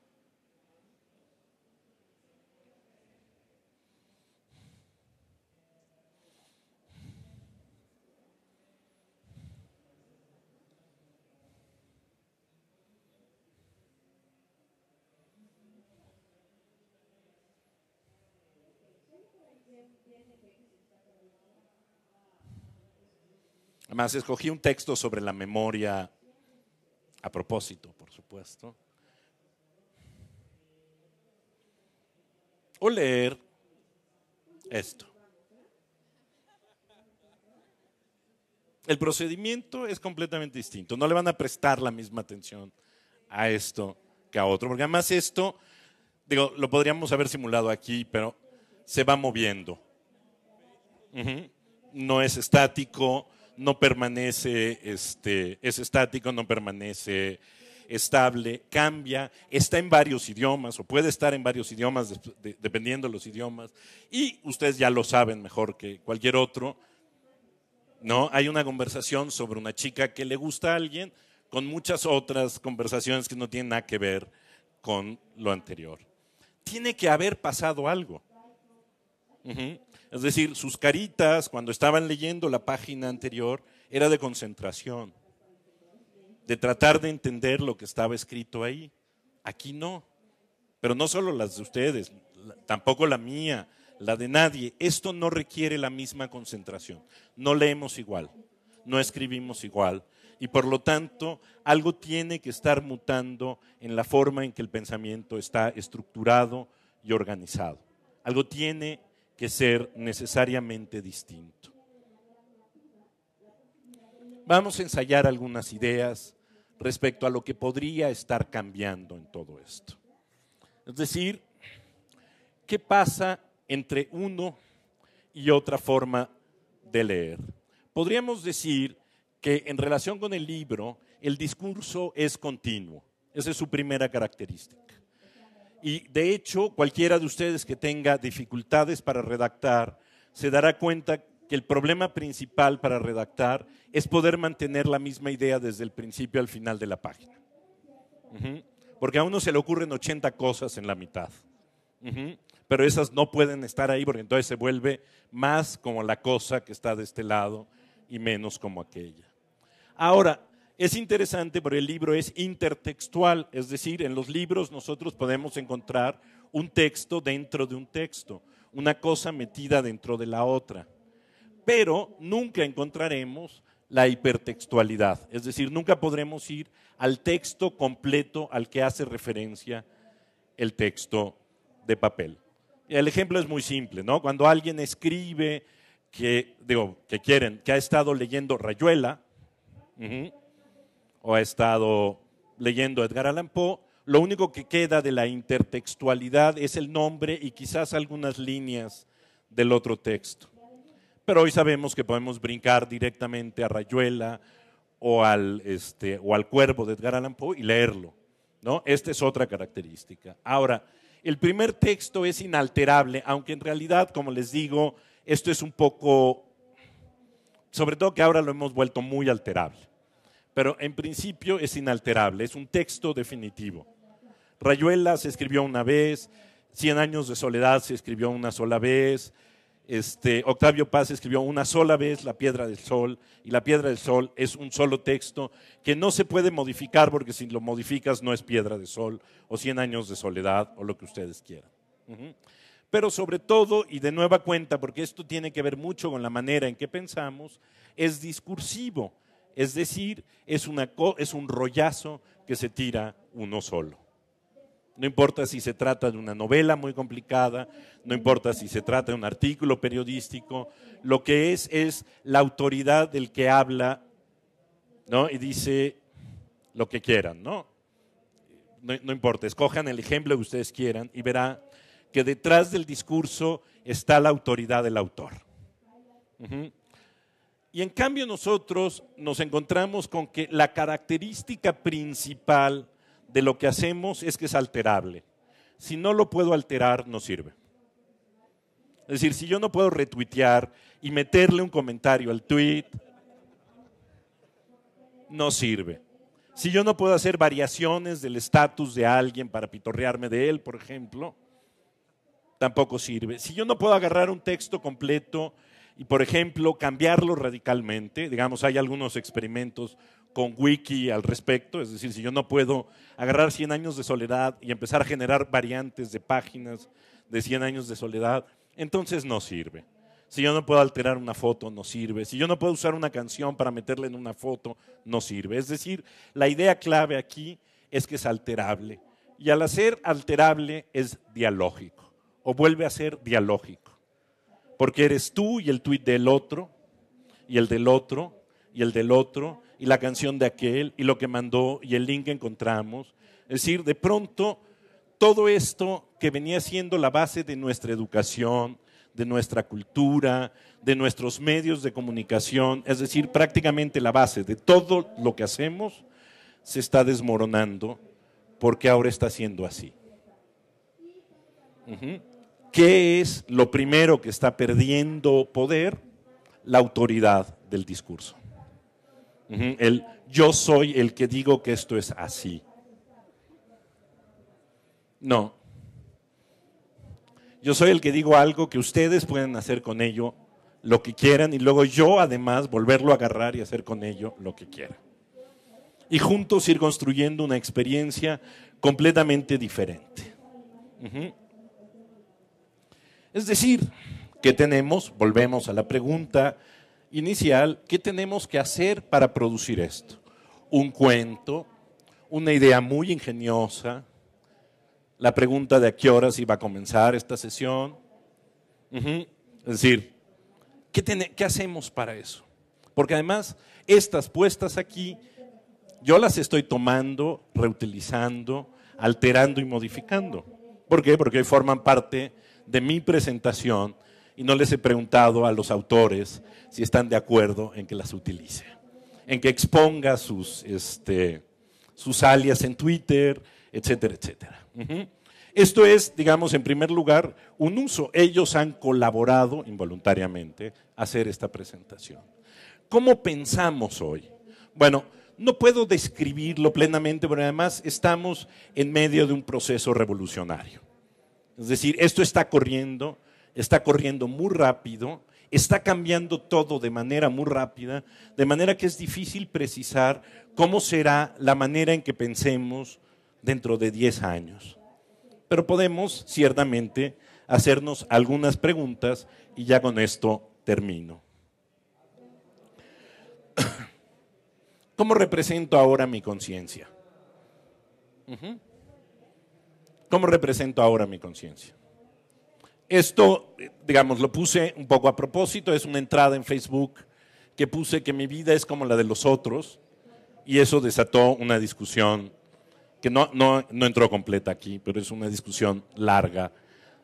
Además, escogí un texto sobre la memoria a propósito, por supuesto. O leer esto. El procedimiento es completamente distinto. No le van a prestar la misma atención a esto que a otro. Porque además esto, digo, lo podríamos haber simulado aquí, pero se va moviendo. No es estático, no permanece este, es estático, no permanece estable, cambia, está en varios idiomas o puede estar en varios idiomas dependiendo de los idiomas. Y ustedes ya lo saben mejor que cualquier otro. ¿no? Hay una conversación sobre una chica que le gusta a alguien con muchas otras conversaciones que no tienen nada que ver con lo anterior. Tiene que haber pasado algo. Es decir, sus caritas cuando estaban leyendo la página anterior era de concentración, de tratar de entender lo que estaba escrito ahí. Aquí no. Pero no solo las de ustedes, tampoco la mía, la de nadie. Esto no requiere la misma concentración. No leemos igual, no escribimos igual. Y por lo tanto, algo tiene que estar mutando en la forma en que el pensamiento está estructurado y organizado. Algo tiene ser necesariamente distinto. Vamos a ensayar algunas ideas respecto a lo que podría estar cambiando en todo esto. Es decir, ¿qué pasa entre uno y otra forma de leer? Podríamos decir que en relación con el libro, el discurso es continuo. Esa es su primera característica. Y de hecho, cualquiera de ustedes que tenga dificultades para redactar, se dará cuenta que el problema principal para redactar es poder mantener la misma idea desde el principio al final de la página. Porque a uno se le ocurren 80 cosas en la mitad. Pero esas no pueden estar ahí porque entonces se vuelve más como la cosa que está de este lado y menos como aquella. Ahora, es interesante porque el libro es intertextual, es decir, en los libros nosotros podemos encontrar un texto dentro de un texto, una cosa metida dentro de la otra. Pero nunca encontraremos la hipertextualidad, es decir, nunca podremos ir al texto completo al que hace referencia el texto de papel. El ejemplo es muy simple, ¿no? Cuando alguien escribe que, quieren, que ha estado leyendo Rayuela, o ha estado leyendo Edgar Allan Poe, lo único que queda de la intertextualidad es el nombre y quizás algunas líneas del otro texto. Pero hoy sabemos que podemos brincar directamente a Rayuela o al, este, o al cuervo de Edgar Allan Poe y leerlo. ¿no? Esta es otra característica. Ahora, el primer texto es inalterable, aunque en realidad, como les digo, esto es un poco, sobre todo que ahora lo hemos vuelto muy alterable pero en principio es inalterable, es un texto definitivo. Rayuela se escribió una vez, Cien años de soledad se escribió una sola vez, este, Octavio Paz escribió una sola vez La piedra del sol, y La piedra del sol es un solo texto que no se puede modificar porque si lo modificas no es piedra del sol o Cien años de soledad o lo que ustedes quieran. Pero sobre todo, y de nueva cuenta, porque esto tiene que ver mucho con la manera en que pensamos, es discursivo es decir, es, un rollazo que se tira uno solo. No importa si se trata de una novela muy complicada, no importa si se trata de un artículo periodístico, lo que es es la autoridad del que habla ¿no? y dice lo que quieran, ¿no? ¿no? importa, escojan el ejemplo que ustedes quieran y verá que detrás del discurso está la autoridad del autor. Y en cambio nosotros nos encontramos con que la característica principal de lo que hacemos es que es alterable. Si no lo puedo alterar, no sirve. Es decir, si yo no puedo retuitear y meterle un comentario al tweet, no sirve. Si yo no puedo hacer variaciones del estatus de alguien para pitorrearme de él, por ejemplo, tampoco sirve. Si yo no puedo agarrar un texto completo y, por ejemplo, cambiarlo radicalmente. Digamos, hay algunos experimentos con wiki al respecto, es decir, si yo no puedo agarrar 100 años de soledad y empezar a generar variantes de páginas de 100 años de soledad, entonces no sirve. Si yo no puedo alterar una foto, no sirve. Si yo no puedo usar una canción para meterla en una foto, no sirve. Es decir, la idea clave aquí es que es alterable. Y al hacer alterable es dialógico, o vuelve a ser dialógico. Porque eres tú y el tuit del otro, y el del otro, y el del otro, y la canción de aquel, y lo que mandó, y el link que encontramos. Es decir, de pronto, todo esto que venía siendo la base de nuestra educación, de nuestra cultura, de nuestros medios de comunicación, es decir, prácticamente la base de todo lo que hacemos, se está desmoronando porque ahora está siendo así. ¿Qué es lo primero que está perdiendo poder? La autoridad del discurso. El yo soy el que digo que esto es así. No. Yo soy el que digo algo que ustedes pueden hacer con ello lo que quieran y luego yo además volverlo a agarrar y hacer con ello lo que quiera. Y juntos ir construyendo una experiencia completamente diferente. Es decir, ¿qué tenemos? Volvemos a la pregunta inicial, ¿qué tenemos que hacer para producir esto? Un cuento, una idea muy ingeniosa, la pregunta de a qué horas iba a comenzar esta sesión. Es decir, ¿qué, ¿qué hacemos para eso? Porque además, estas puestas aquí, yo las estoy tomando, reutilizando, alterando y modificando. ¿Por qué? Porque hoy forman parte de mi presentación y no les he preguntado a los autores si están de acuerdo en que las utilice, en que exponga sus, este, sus alias en Twitter, etcétera, etcétera. Esto es, digamos, en primer lugar, un uso. Ellos han colaborado involuntariamente a hacer esta presentación. ¿Cómo pensamos hoy? Bueno, no puedo describirlo plenamente, pero además estamos en medio de un proceso revolucionario. Es decir, esto está corriendo, está corriendo muy rápido, está cambiando todo de manera muy rápida, de manera que es difícil precisar cómo será la manera en que pensemos dentro de 10 años. Pero podemos, ciertamente, hacernos algunas preguntas y ya con esto termino. ¿Cómo represento ahora mi conciencia? ¿Cómo represento ahora mi conciencia? Esto, digamos, lo puse un poco a propósito, es una entrada en Facebook que puse que mi vida es como la de los otros y eso desató una discusión que no, entró completa aquí, pero es una discusión larga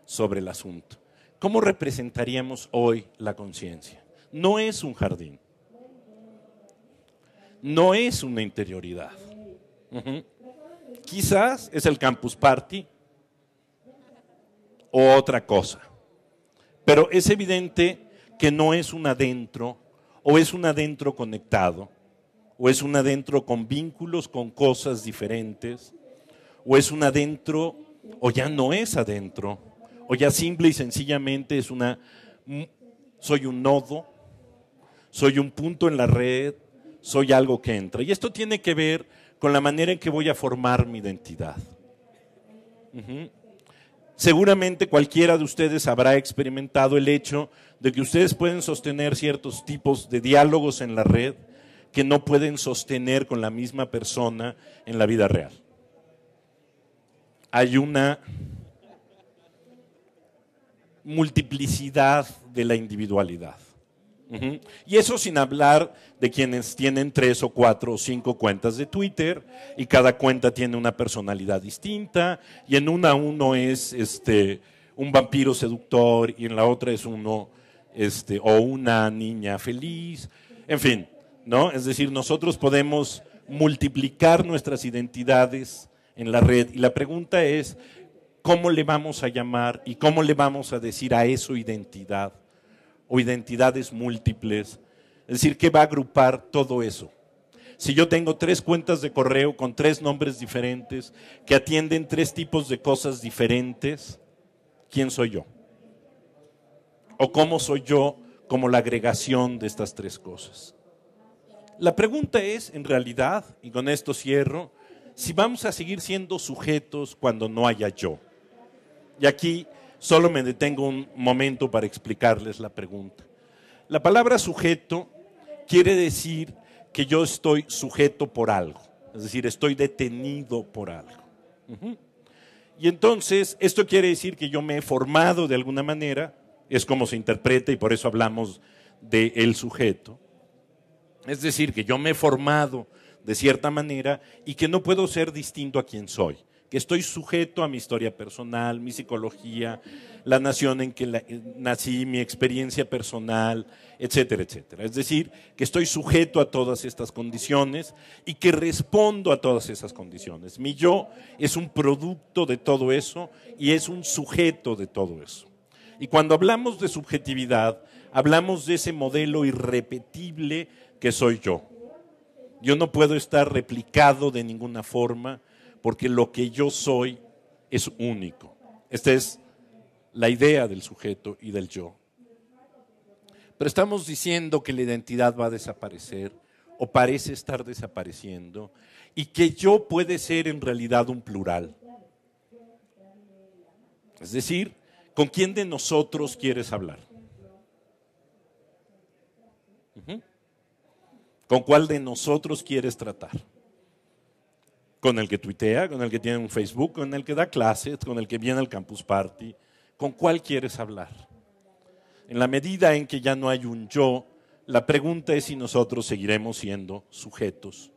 sobre el asunto. ¿Cómo representaríamos hoy la conciencia? No es un jardín, no es una interioridad. Quizás es el campus party, o otra cosa. Pero es evidente que no es un adentro, o es un adentro conectado, o es un adentro con vínculos, con cosas diferentes, o es un adentro, o ya no es adentro, o ya simple y sencillamente es una, mm, soy un nodo, soy un punto en la red, soy algo que entra. Y esto tiene que ver con la manera en que voy a formar mi identidad. Seguramente cualquiera de ustedes habrá experimentado el hecho de que ustedes pueden sostener ciertos tipos de diálogos en la red que no pueden sostener con la misma persona en la vida real. Hay una multiplicidad de la individualidad. Y eso sin hablar de quienes tienen tres o cuatro o cinco cuentas de Twitter y cada cuenta tiene una personalidad distinta y en una uno es este un vampiro seductor y en la otra es uno este o una niña feliz, en fin, ¿no? Es decir, nosotros podemos multiplicar nuestras identidades en la red y la pregunta es cómo le vamos a llamar y cómo le vamos a decir a eso identidad o identidades múltiples. Es decir, ¿qué va a agrupar todo eso. Si yo tengo tres cuentas de correo con tres nombres diferentes, que atienden tres tipos de cosas diferentes, ¿quién soy yo? ¿O cómo soy yo como la agregación de estas tres cosas? La pregunta es, en realidad, y con esto cierro, si vamos a seguir siendo sujetos cuando no haya yo. Y aquí Solo me detengo un momento para explicarles la pregunta. La palabra sujeto quiere decir que yo estoy sujeto por algo, es decir, estoy detenido por algo. Y entonces, esto quiere decir que yo me he formado de alguna manera, es como se interpreta y por eso hablamos del el sujeto. Es decir, que yo me he formado de cierta manera y que no puedo ser distinto a quien soy que estoy sujeto a mi historia personal, mi psicología, la nación en que nací, mi experiencia personal, etcétera, etcétera. Es decir, que estoy sujeto a todas estas condiciones y que respondo a todas esas condiciones. Mi yo es un producto de todo eso y es un sujeto de todo eso. Y cuando hablamos de subjetividad, hablamos de ese modelo irrepetible que soy yo. Yo no puedo estar replicado de ninguna forma, porque lo que yo soy es único. Esta es la idea del sujeto y del yo. Pero estamos diciendo que la identidad va a desaparecer o parece estar desapareciendo y que yo puede ser en realidad un plural. Es decir, ¿con quién de nosotros quieres hablar? ¿Con cuál de nosotros quieres tratar? con el que tuitea, con el que tiene un Facebook, con el que da clases, con el que viene al campus party. ¿Con cuál quieres hablar? En la medida en que ya no hay un yo, la pregunta es si nosotros seguiremos siendo sujetos.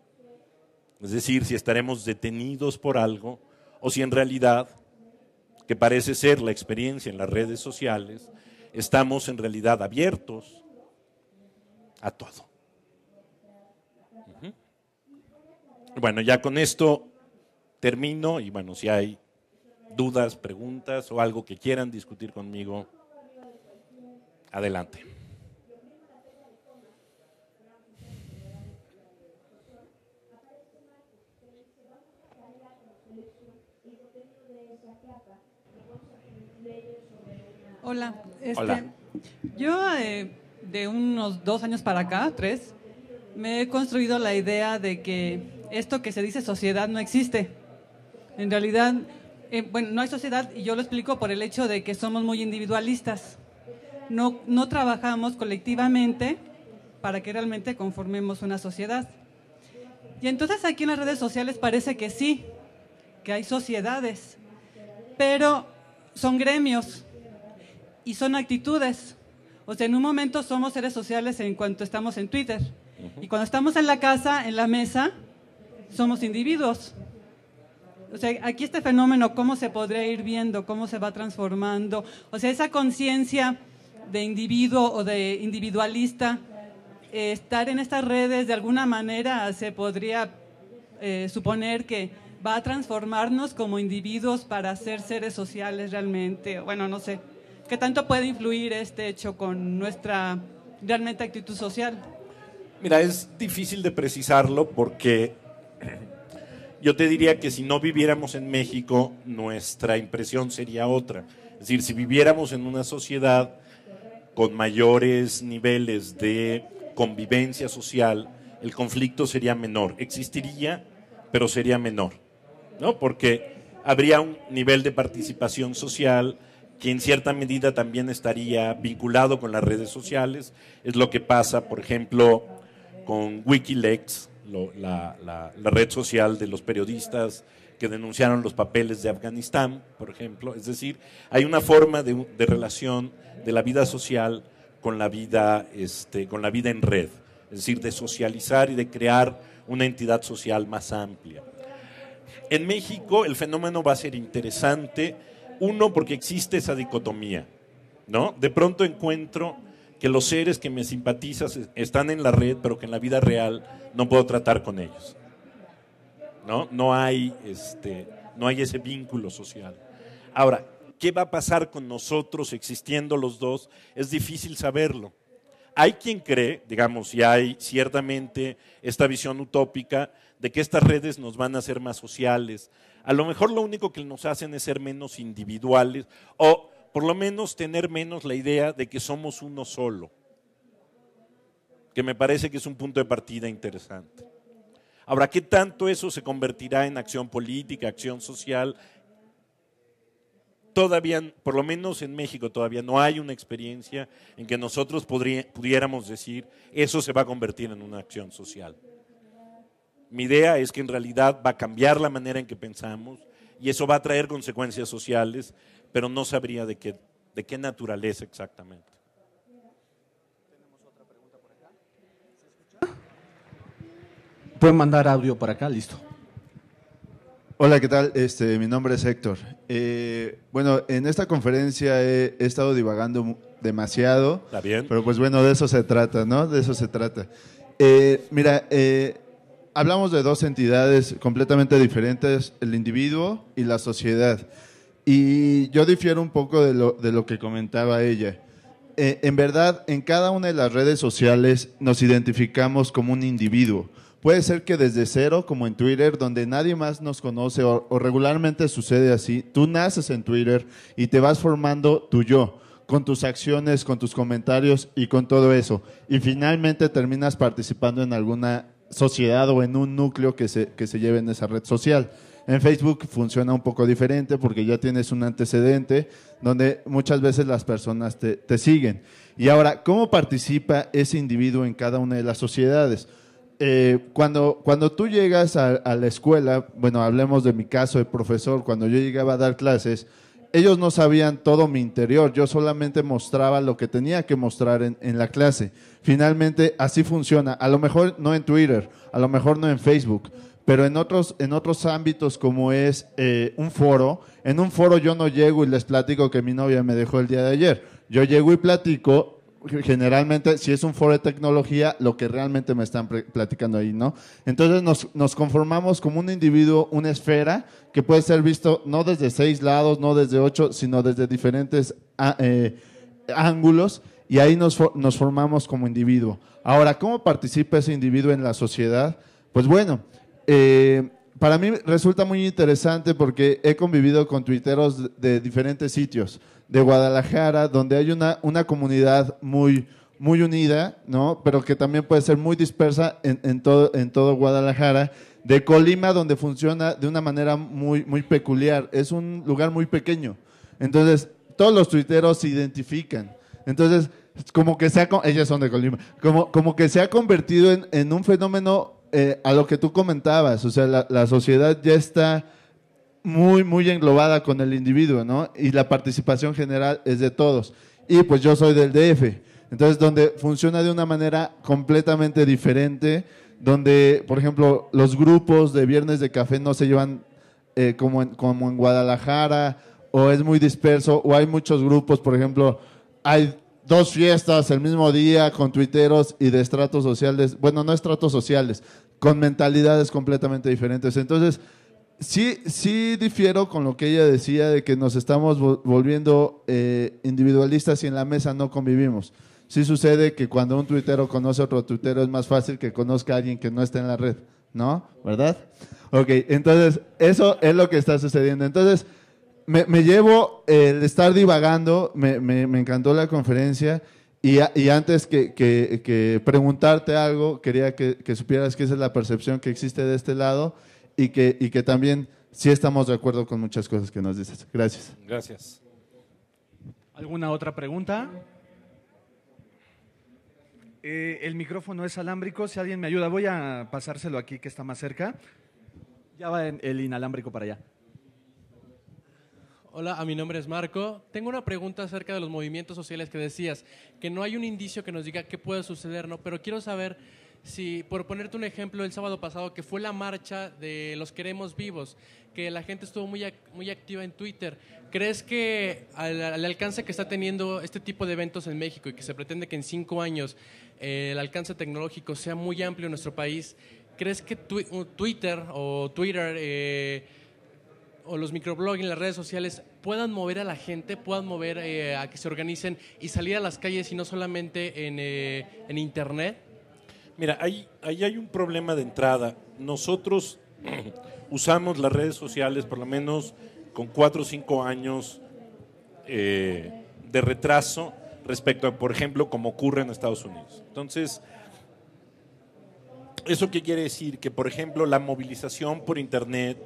Es decir, si estaremos detenidos por algo o si en realidad, que parece ser la experiencia en las redes sociales, estamos en realidad abiertos a todo. Bueno, ya con esto termino y bueno, si hay dudas, preguntas o algo que quieran discutir conmigo, adelante. Hola, este, yo eh, de unos dos años para acá, tres, me he construido la idea de que esto que se dice sociedad no existe. En realidad, eh, bueno, no hay sociedad y yo lo explico por el hecho de que somos muy individualistas. No, no trabajamos colectivamente para que realmente conformemos una sociedad. Y entonces aquí en las redes sociales parece que sí, que hay sociedades, pero son gremios y son actitudes. O sea, en un momento somos seres sociales en cuanto estamos en Twitter. Y cuando estamos en la casa, en la mesa, somos individuos. O sea, aquí este fenómeno, ¿cómo se podría ir viendo? ¿Cómo se va transformando? O sea, esa conciencia de individuo o de individualista, eh, estar en estas redes de alguna manera se podría eh, suponer que va a transformarnos como individuos para ser seres sociales realmente. Bueno, no sé, ¿qué tanto puede influir este hecho con nuestra realmente actitud social? Mira, es difícil de precisarlo porque yo te diría que si no viviéramos en México, nuestra impresión sería otra. Es decir, si viviéramos en una sociedad con mayores niveles de convivencia social, el conflicto sería menor. Existiría, pero sería menor, ¿no? Porque habría un nivel de participación social que en cierta medida también estaría vinculado con las redes sociales. Es lo que pasa, por ejemplo, con Wikileaks, la, red social de los periodistas que denunciaron los papeles de Afganistán, por ejemplo. Es decir, hay una forma de, relación de la vida social con la vida, este, con la vida en red, es decir, de socializar y de crear una entidad social más amplia. En México el fenómeno va a ser interesante, uno porque existe esa dicotomía, ¿no? De pronto encuentro que los seres que me simpatizas están en la red, pero que en la vida real no puedo tratar con ellos. ¿No? No hay, este, no hay ese vínculo social. Ahora, ¿qué va a pasar con nosotros existiendo los dos? Es difícil saberlo. Hay quien cree, digamos, y hay ciertamente esta visión utópica de que estas redes nos van a hacer más sociales. A lo mejor lo único que nos hacen es ser menos individuales o por lo menos tener menos la idea de que somos uno solo, que me parece que es un punto de partida interesante. Ahora, ¿qué tanto eso se convertirá en acción política, acción social? Todavía, por lo menos en México, todavía no hay una experiencia en que nosotros pudiéramos decir, eso se va a convertir en una acción social. Mi idea es que en realidad va a cambiar la manera en que pensamos, y eso va a traer consecuencias sociales, pero no sabría de qué, de qué naturaleza exactamente. Pueden mandar audio para acá, listo. Hola, ¿qué tal? Este, mi nombre es Héctor. Eh, bueno, en esta conferencia he, estado divagando demasiado. Está bien. Pero pues bueno, de eso se trata, ¿no? De eso se trata. Eh, mira, eh, hablamos de dos entidades completamente diferentes, el individuo y la sociedad. Y yo difiero un poco de lo, que comentaba ella. Eh, en verdad, en cada una de las redes sociales nos identificamos como un individuo. Puede ser que desde cero, como en Twitter, donde nadie más nos conoce o, o regularmente sucede así, tú naces en Twitter y te vas formando tu yo con tus acciones, con tus comentarios y con todo eso. Y finalmente terminas participando en alguna sociedad o en un núcleo que se, que se lleve en esa red social. En Facebook funciona un poco diferente porque ya tienes un antecedente donde muchas veces las personas te, siguen. Y ahora, ¿cómo participa ese individuo en cada una de las sociedades? Eh, cuando, cuando tú llegas a, a, la escuela, bueno, hablemos de mi caso de profesor, cuando yo llegaba a dar clases, ellos no sabían todo mi interior, yo solamente mostraba lo que tenía que mostrar en, en, la clase. Finalmente, así funciona. A lo mejor no en Twitter, a lo mejor no en Facebook, pero en otros, en otros ámbitos como es eh, un foro, en un foro yo no llego y les platico que mi novia me dejó el día de ayer. Yo llego y platico generalmente, si es un foro de tecnología, lo que realmente me están platicando ahí, ¿no? Entonces nos, nos, conformamos como un individuo, una esfera que puede ser visto no desde seis lados, no desde ocho, sino desde diferentes ah, eh, ángulos y ahí nos, nos formamos como individuo. Ahora, ¿cómo participa ese individuo en la sociedad? Pues bueno, eh, para mí resulta muy interesante porque he convivido con tuiteros de diferentes sitios de Guadalajara, donde hay una, una comunidad muy, muy unida, ¿no? Pero que también puede ser muy dispersa en, todo, en todo Guadalajara. De Colima, donde funciona de una manera muy, muy peculiar. Es un lugar muy pequeño. Entonces, todos los tuiteros se identifican. Entonces, como que se ha, ellas son de Colima, como, como que se ha convertido en, un fenómeno eh, a lo que tú comentabas, o sea, la, la sociedad ya está muy, muy englobada con el individuo, ¿no? Y la participación general es de todos. Y pues yo soy del DF. Entonces, donde funciona de una manera completamente diferente, donde, por ejemplo, los grupos de viernes de café no se llevan eh, como, como en Guadalajara, o es muy disperso, o hay muchos grupos, por ejemplo, hay dos fiestas el mismo día con tuiteros y de estratos sociales, bueno, no estratos sociales, con mentalidades completamente diferentes. Entonces, sí, sí difiero con lo que ella decía de que nos estamos volviendo eh, individualistas y en la mesa no convivimos. Sí sucede que cuando un tuitero conoce a otro tuitero es más fácil que conozca a alguien que no esté en la red, ¿no? ¿Verdad? Ok, entonces eso es lo que está sucediendo. Entonces, me, llevo el estar divagando, me, me, encantó la conferencia. Y, antes que, preguntarte algo, quería que, que supieras que esa es la percepción que existe de este lado y que, y que también sí estamos de acuerdo con muchas cosas que nos dices. Gracias. Gracias. ¿Alguna otra pregunta? Eh, el micrófono es alámbrico, si alguien me ayuda, voy a pasárselo aquí que está más cerca. Ya va el inalámbrico para allá. Hola, a mi nombre es Marco. Tengo una pregunta acerca de los movimientos sociales que decías, que no hay un indicio que nos diga qué puede suceder, ¿no? Pero quiero saber si, por ponerte un ejemplo, el sábado pasado, que fue la marcha de los queremos vivos, que la gente estuvo muy, muy activa en Twitter, ¿crees que al, alcance que está teniendo este tipo de eventos en México y que se pretende que en cinco años eh, el alcance tecnológico sea muy amplio en nuestro país, ¿crees que Twitter o Twitter... Eh, o los microblogging, las redes sociales, puedan mover a la gente, puedan mover eh, a que se organicen y salir a las calles y no solamente en, eh, en Internet? Mira, ahí, ahí hay un problema de entrada. Nosotros usamos las redes sociales por lo menos con cuatro o cinco años eh, de retraso respecto a, por ejemplo, como ocurre en Estados Unidos. Entonces, ¿eso qué quiere decir? Que, por ejemplo, la movilización por Internet,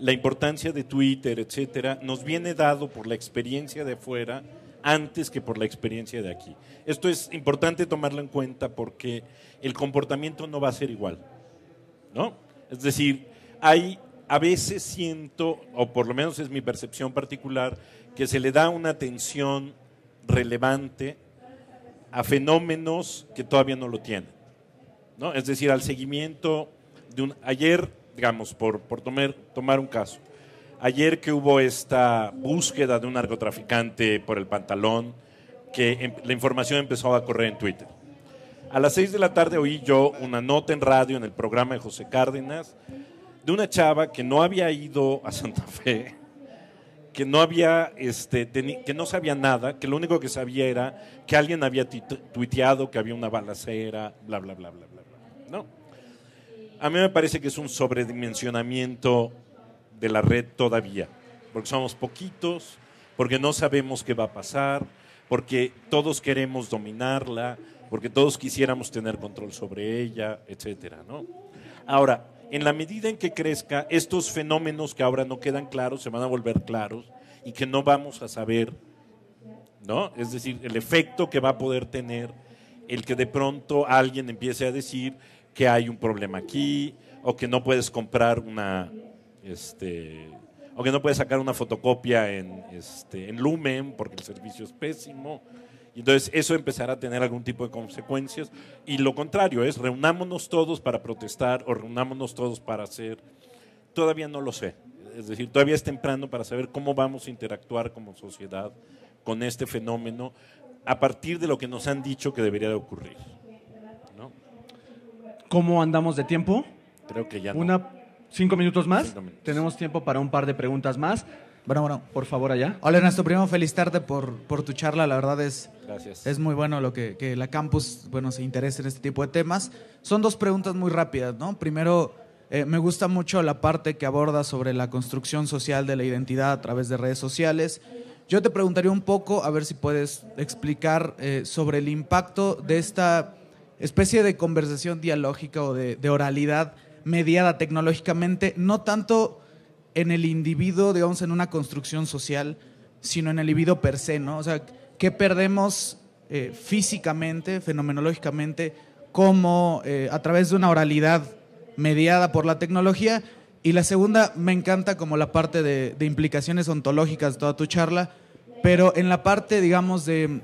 la importancia de Twitter, etcétera, nos viene dado por la experiencia de fuera antes que por la experiencia de aquí. Esto es importante tomarlo en cuenta porque el comportamiento no va a ser igual, ¿no? Es decir, hay a veces siento, o por lo menos es mi percepción particular, que se le da una atención relevante a fenómenos que todavía no lo tienen. ¿no? Es decir, al seguimiento de un... Ayer, digamos, por, por tomar, tomar un caso, ayer que hubo esta búsqueda de un narcotraficante por el pantalón, que em, la información empezó a correr en Twitter. A las seis de la tarde oí yo una nota en radio en el programa de José Cárdenas de una chava que no había ido a Santa Fe, que no había este que no sabía nada, que lo único que sabía era que alguien había tuiteado que había una balacera, bla bla bla bla bla. No. A mí me parece que es un sobredimensionamiento de la red todavía, porque somos poquitos, porque no sabemos qué va a pasar, porque todos queremos dominarla, porque todos quisiéramos tener control sobre ella, etcétera, ¿no? Ahora, en la medida en que crezca, estos fenómenos que ahora no quedan claros se van a volver claros y que no vamos a saber, ¿no? Es decir, el efecto que va a poder tener el que de pronto alguien empiece a decir que hay un problema aquí o que no puedes comprar una, este, aunque no puedes sacar una fotocopia en, este, en Lumen porque el servicio es pésimo. entonces eso empezará a tener algún tipo de consecuencias. Y lo contrario es, reunámonos todos para protestar o reunámonos todos para hacer... Todavía no lo sé. Es decir, todavía es temprano para saber cómo vamos a interactuar como sociedad con este fenómeno a partir de lo que nos han dicho que debería de ocurrir. ¿Cómo andamos de tiempo? Creo que ya. no cinco minutos más. Tenemos tiempo para un par de preguntas más. Bueno, bueno. Por favor, allá. Hola, Ernesto. Primero, feliz tarde por, por tu charla. La verdad es, Gracias. es muy bueno lo que, que, la campus bueno, se interese en este tipo de temas. Son dos preguntas muy rápidas, ¿no? Primero, eh, me gusta mucho la parte que aborda sobre la construcción social de la identidad a través de redes sociales. Yo te preguntaría un poco, a ver si puedes explicar eh, sobre el impacto de esta especie de conversación dialógica o de, de oralidad mediada tecnológicamente, no tanto en el individuo, digamos, en una construcción social, sino en el individuo per se, ¿no? O sea, ¿qué perdemos eh, físicamente, fenomenológicamente, como eh, a través de una oralidad mediada por la tecnología? Y la segunda, me encanta como la parte de, implicaciones ontológicas de toda tu charla, pero en la parte, digamos, de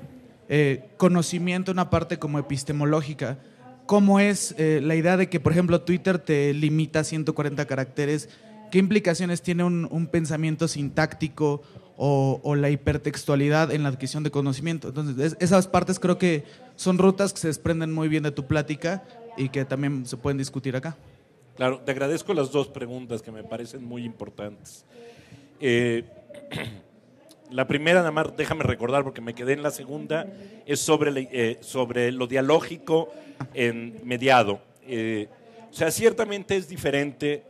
eh, conocimiento, una parte como epistemológica, ¿Cómo es eh, la idea de que, por ejemplo, Twitter te limita a 140 caracteres? ¿Qué implicaciones tiene un, pensamiento sintáctico o, la hipertextualidad en la adquisición de conocimiento? Entonces, esas partes creo que son rutas que se desprenden muy bien de tu plática y que también se pueden discutir acá. Claro, te agradezco las dos preguntas que me parecen muy importantes. Eh, La primera, nada más déjame recordar porque me quedé en la segunda, es sobre, eh, sobre lo dialógico en mediado. Eh, o sea, ciertamente es diferente.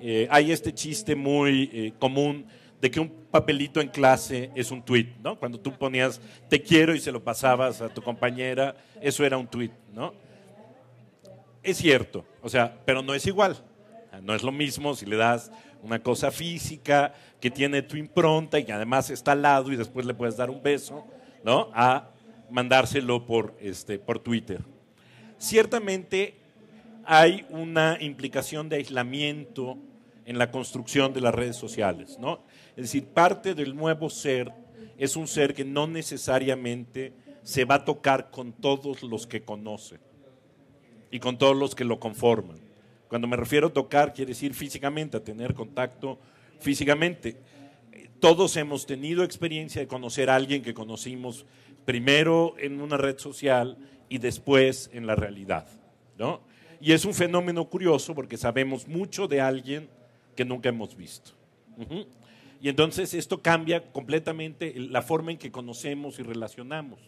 Eh, hay este chiste muy común de que un papelito en clase es un tweet, ¿no? Cuando tú ponías te quiero y se lo pasabas a tu compañera, eso era un tweet, ¿no? Es cierto, o sea, pero no es igual. No es lo mismo si le das una cosa física que tiene tu impronta y que además está al lado y después le puedes dar un beso, ¿no? A mandárselo por, este, por Twitter. Ciertamente hay una implicación de aislamiento en la construcción de las redes sociales, ¿no? Es decir, parte del nuevo ser es un ser que no necesariamente se va a tocar con todos los que conoce y con todos los que lo conforman. Cuando me refiero a tocar, quiere decir físicamente, a tener contacto físicamente. Todos hemos tenido experiencia de conocer a alguien que conocimos primero en una red social y después en la realidad. ¿no? Y es un fenómeno curioso porque sabemos mucho de alguien que nunca hemos visto. Y entonces esto cambia completamente la forma en que conocemos y relacionamos.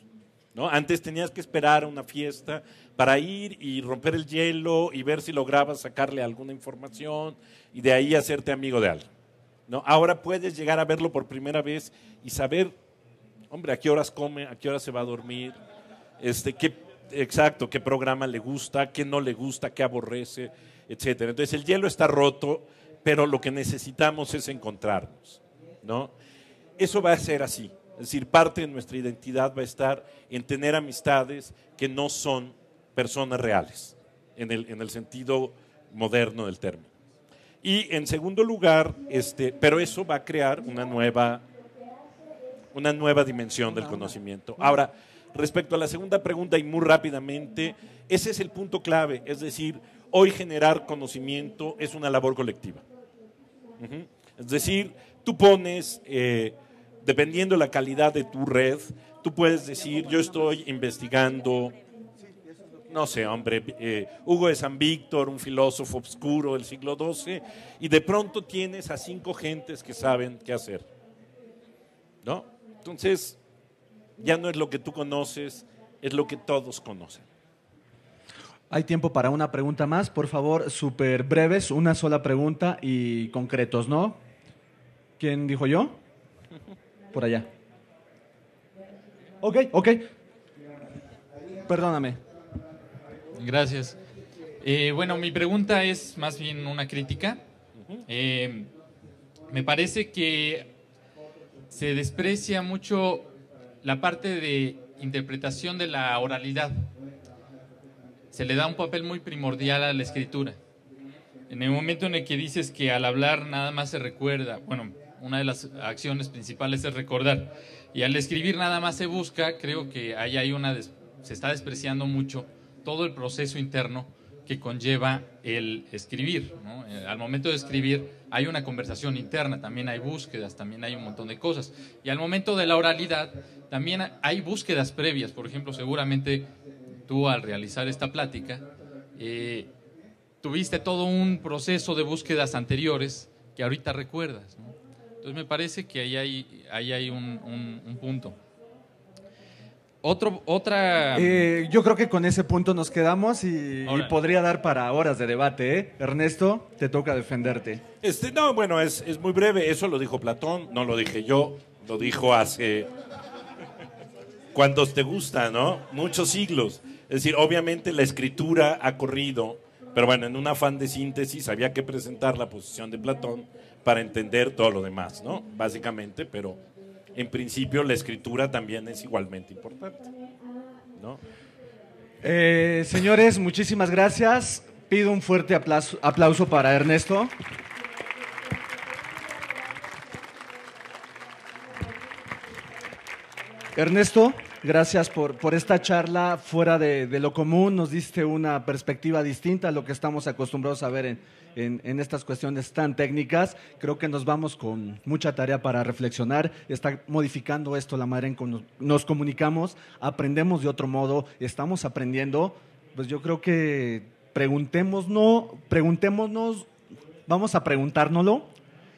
¿no? Antes tenías que esperar a una fiesta para ir y romper el hielo y ver si lograbas sacarle alguna información y de ahí hacerte amigo de alguien. ¿no? Ahora puedes llegar a verlo por primera vez y saber, hombre, a qué horas come, a qué horas se va a dormir, este, qué, exacto, qué programa le gusta, qué no le gusta, qué aborrece, etc. Entonces el hielo está roto, pero lo que necesitamos es encontrarnos. ¿no? Eso va a ser así. Es decir, parte de nuestra identidad va a estar en tener amistades que no son personas reales, en el, sentido moderno del término. Y en segundo lugar, este, pero eso va a crear una nueva, una nueva dimensión del conocimiento. Ahora, respecto a la segunda pregunta y muy rápidamente, ese es el punto clave, es decir, hoy generar conocimiento es una labor colectiva. Es decir, tú pones... Eh, dependiendo de la calidad de tu red, tú puedes decir, yo estoy investigando, no sé, hombre, eh, Hugo de San Víctor, un filósofo oscuro del siglo XII, y de pronto tienes a cinco gentes que saben qué hacer. ¿No? Entonces, ya no es lo que tú conoces, es lo que todos conocen. Hay tiempo para una pregunta más, por favor, súper breves, una sola pregunta y concretos, ¿no? ¿Quién dijo yo? por allá. Ok, ok. Perdóname. Gracias. Eh, bueno, mi pregunta es más bien una crítica. Eh, me parece que se desprecia mucho la parte de interpretación de la oralidad. Se le da un papel muy primordial a la escritura. En el momento en el que dices que al hablar nada más se recuerda, bueno, una de las acciones principales es recordar. Y al escribir nada más se busca, creo que ahí hay una, se está despreciando mucho todo el proceso interno que conlleva el escribir. Eh, al momento de escribir hay una conversación interna, también hay búsquedas, también hay un montón de cosas. Y al momento de la oralidad también hay búsquedas previas. Por ejemplo, seguramente tú al realizar esta plática eh, tuviste todo un proceso de búsquedas anteriores que ahorita recuerdas. ¿no? Entonces me parece que ahí hay, un, punto. Otro, otra. Eh, yo creo que con ese punto nos quedamos y, podría dar para horas de debate, ¿eh? Ernesto, te toca defenderte. Este, no, bueno, es, muy breve. Eso lo dijo Platón, no lo dije yo, lo dijo hace. Cuando te gusta, ¿no? Muchos siglos. Es decir, obviamente la escritura ha corrido, pero bueno, en un afán de síntesis había que presentar la posición de Platón para entender todo lo demás, ¿no? Básicamente, pero en principio la escritura también es igualmente importante, ¿no? Eh, señores, muchísimas gracias. Pido un fuerte aplauso, para Ernesto. Ernesto, gracias por, por, esta charla fuera de lo común. Nos diste una perspectiva distinta a lo que estamos acostumbrados a ver en, en, estas cuestiones tan técnicas. Creo que nos vamos con mucha tarea para reflexionar. Está modificando esto la manera en que nos comunicamos, aprendemos de otro modo, estamos aprendiendo. Pues yo creo que preguntémonos, preguntémonos, vamos a preguntárnoslo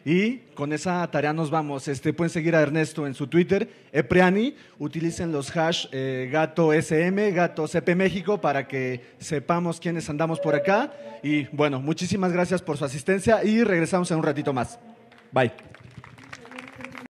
y con esa tarea nos vamos. Este, pueden seguir a Ernesto en su Twitter, Epreani. Utilicen los hash GatoSM, eh, gato SM, gato México para que sepamos quiénes andamos por acá. Y bueno, muchísimas gracias por su asistencia y regresamos en un ratito más. Bye.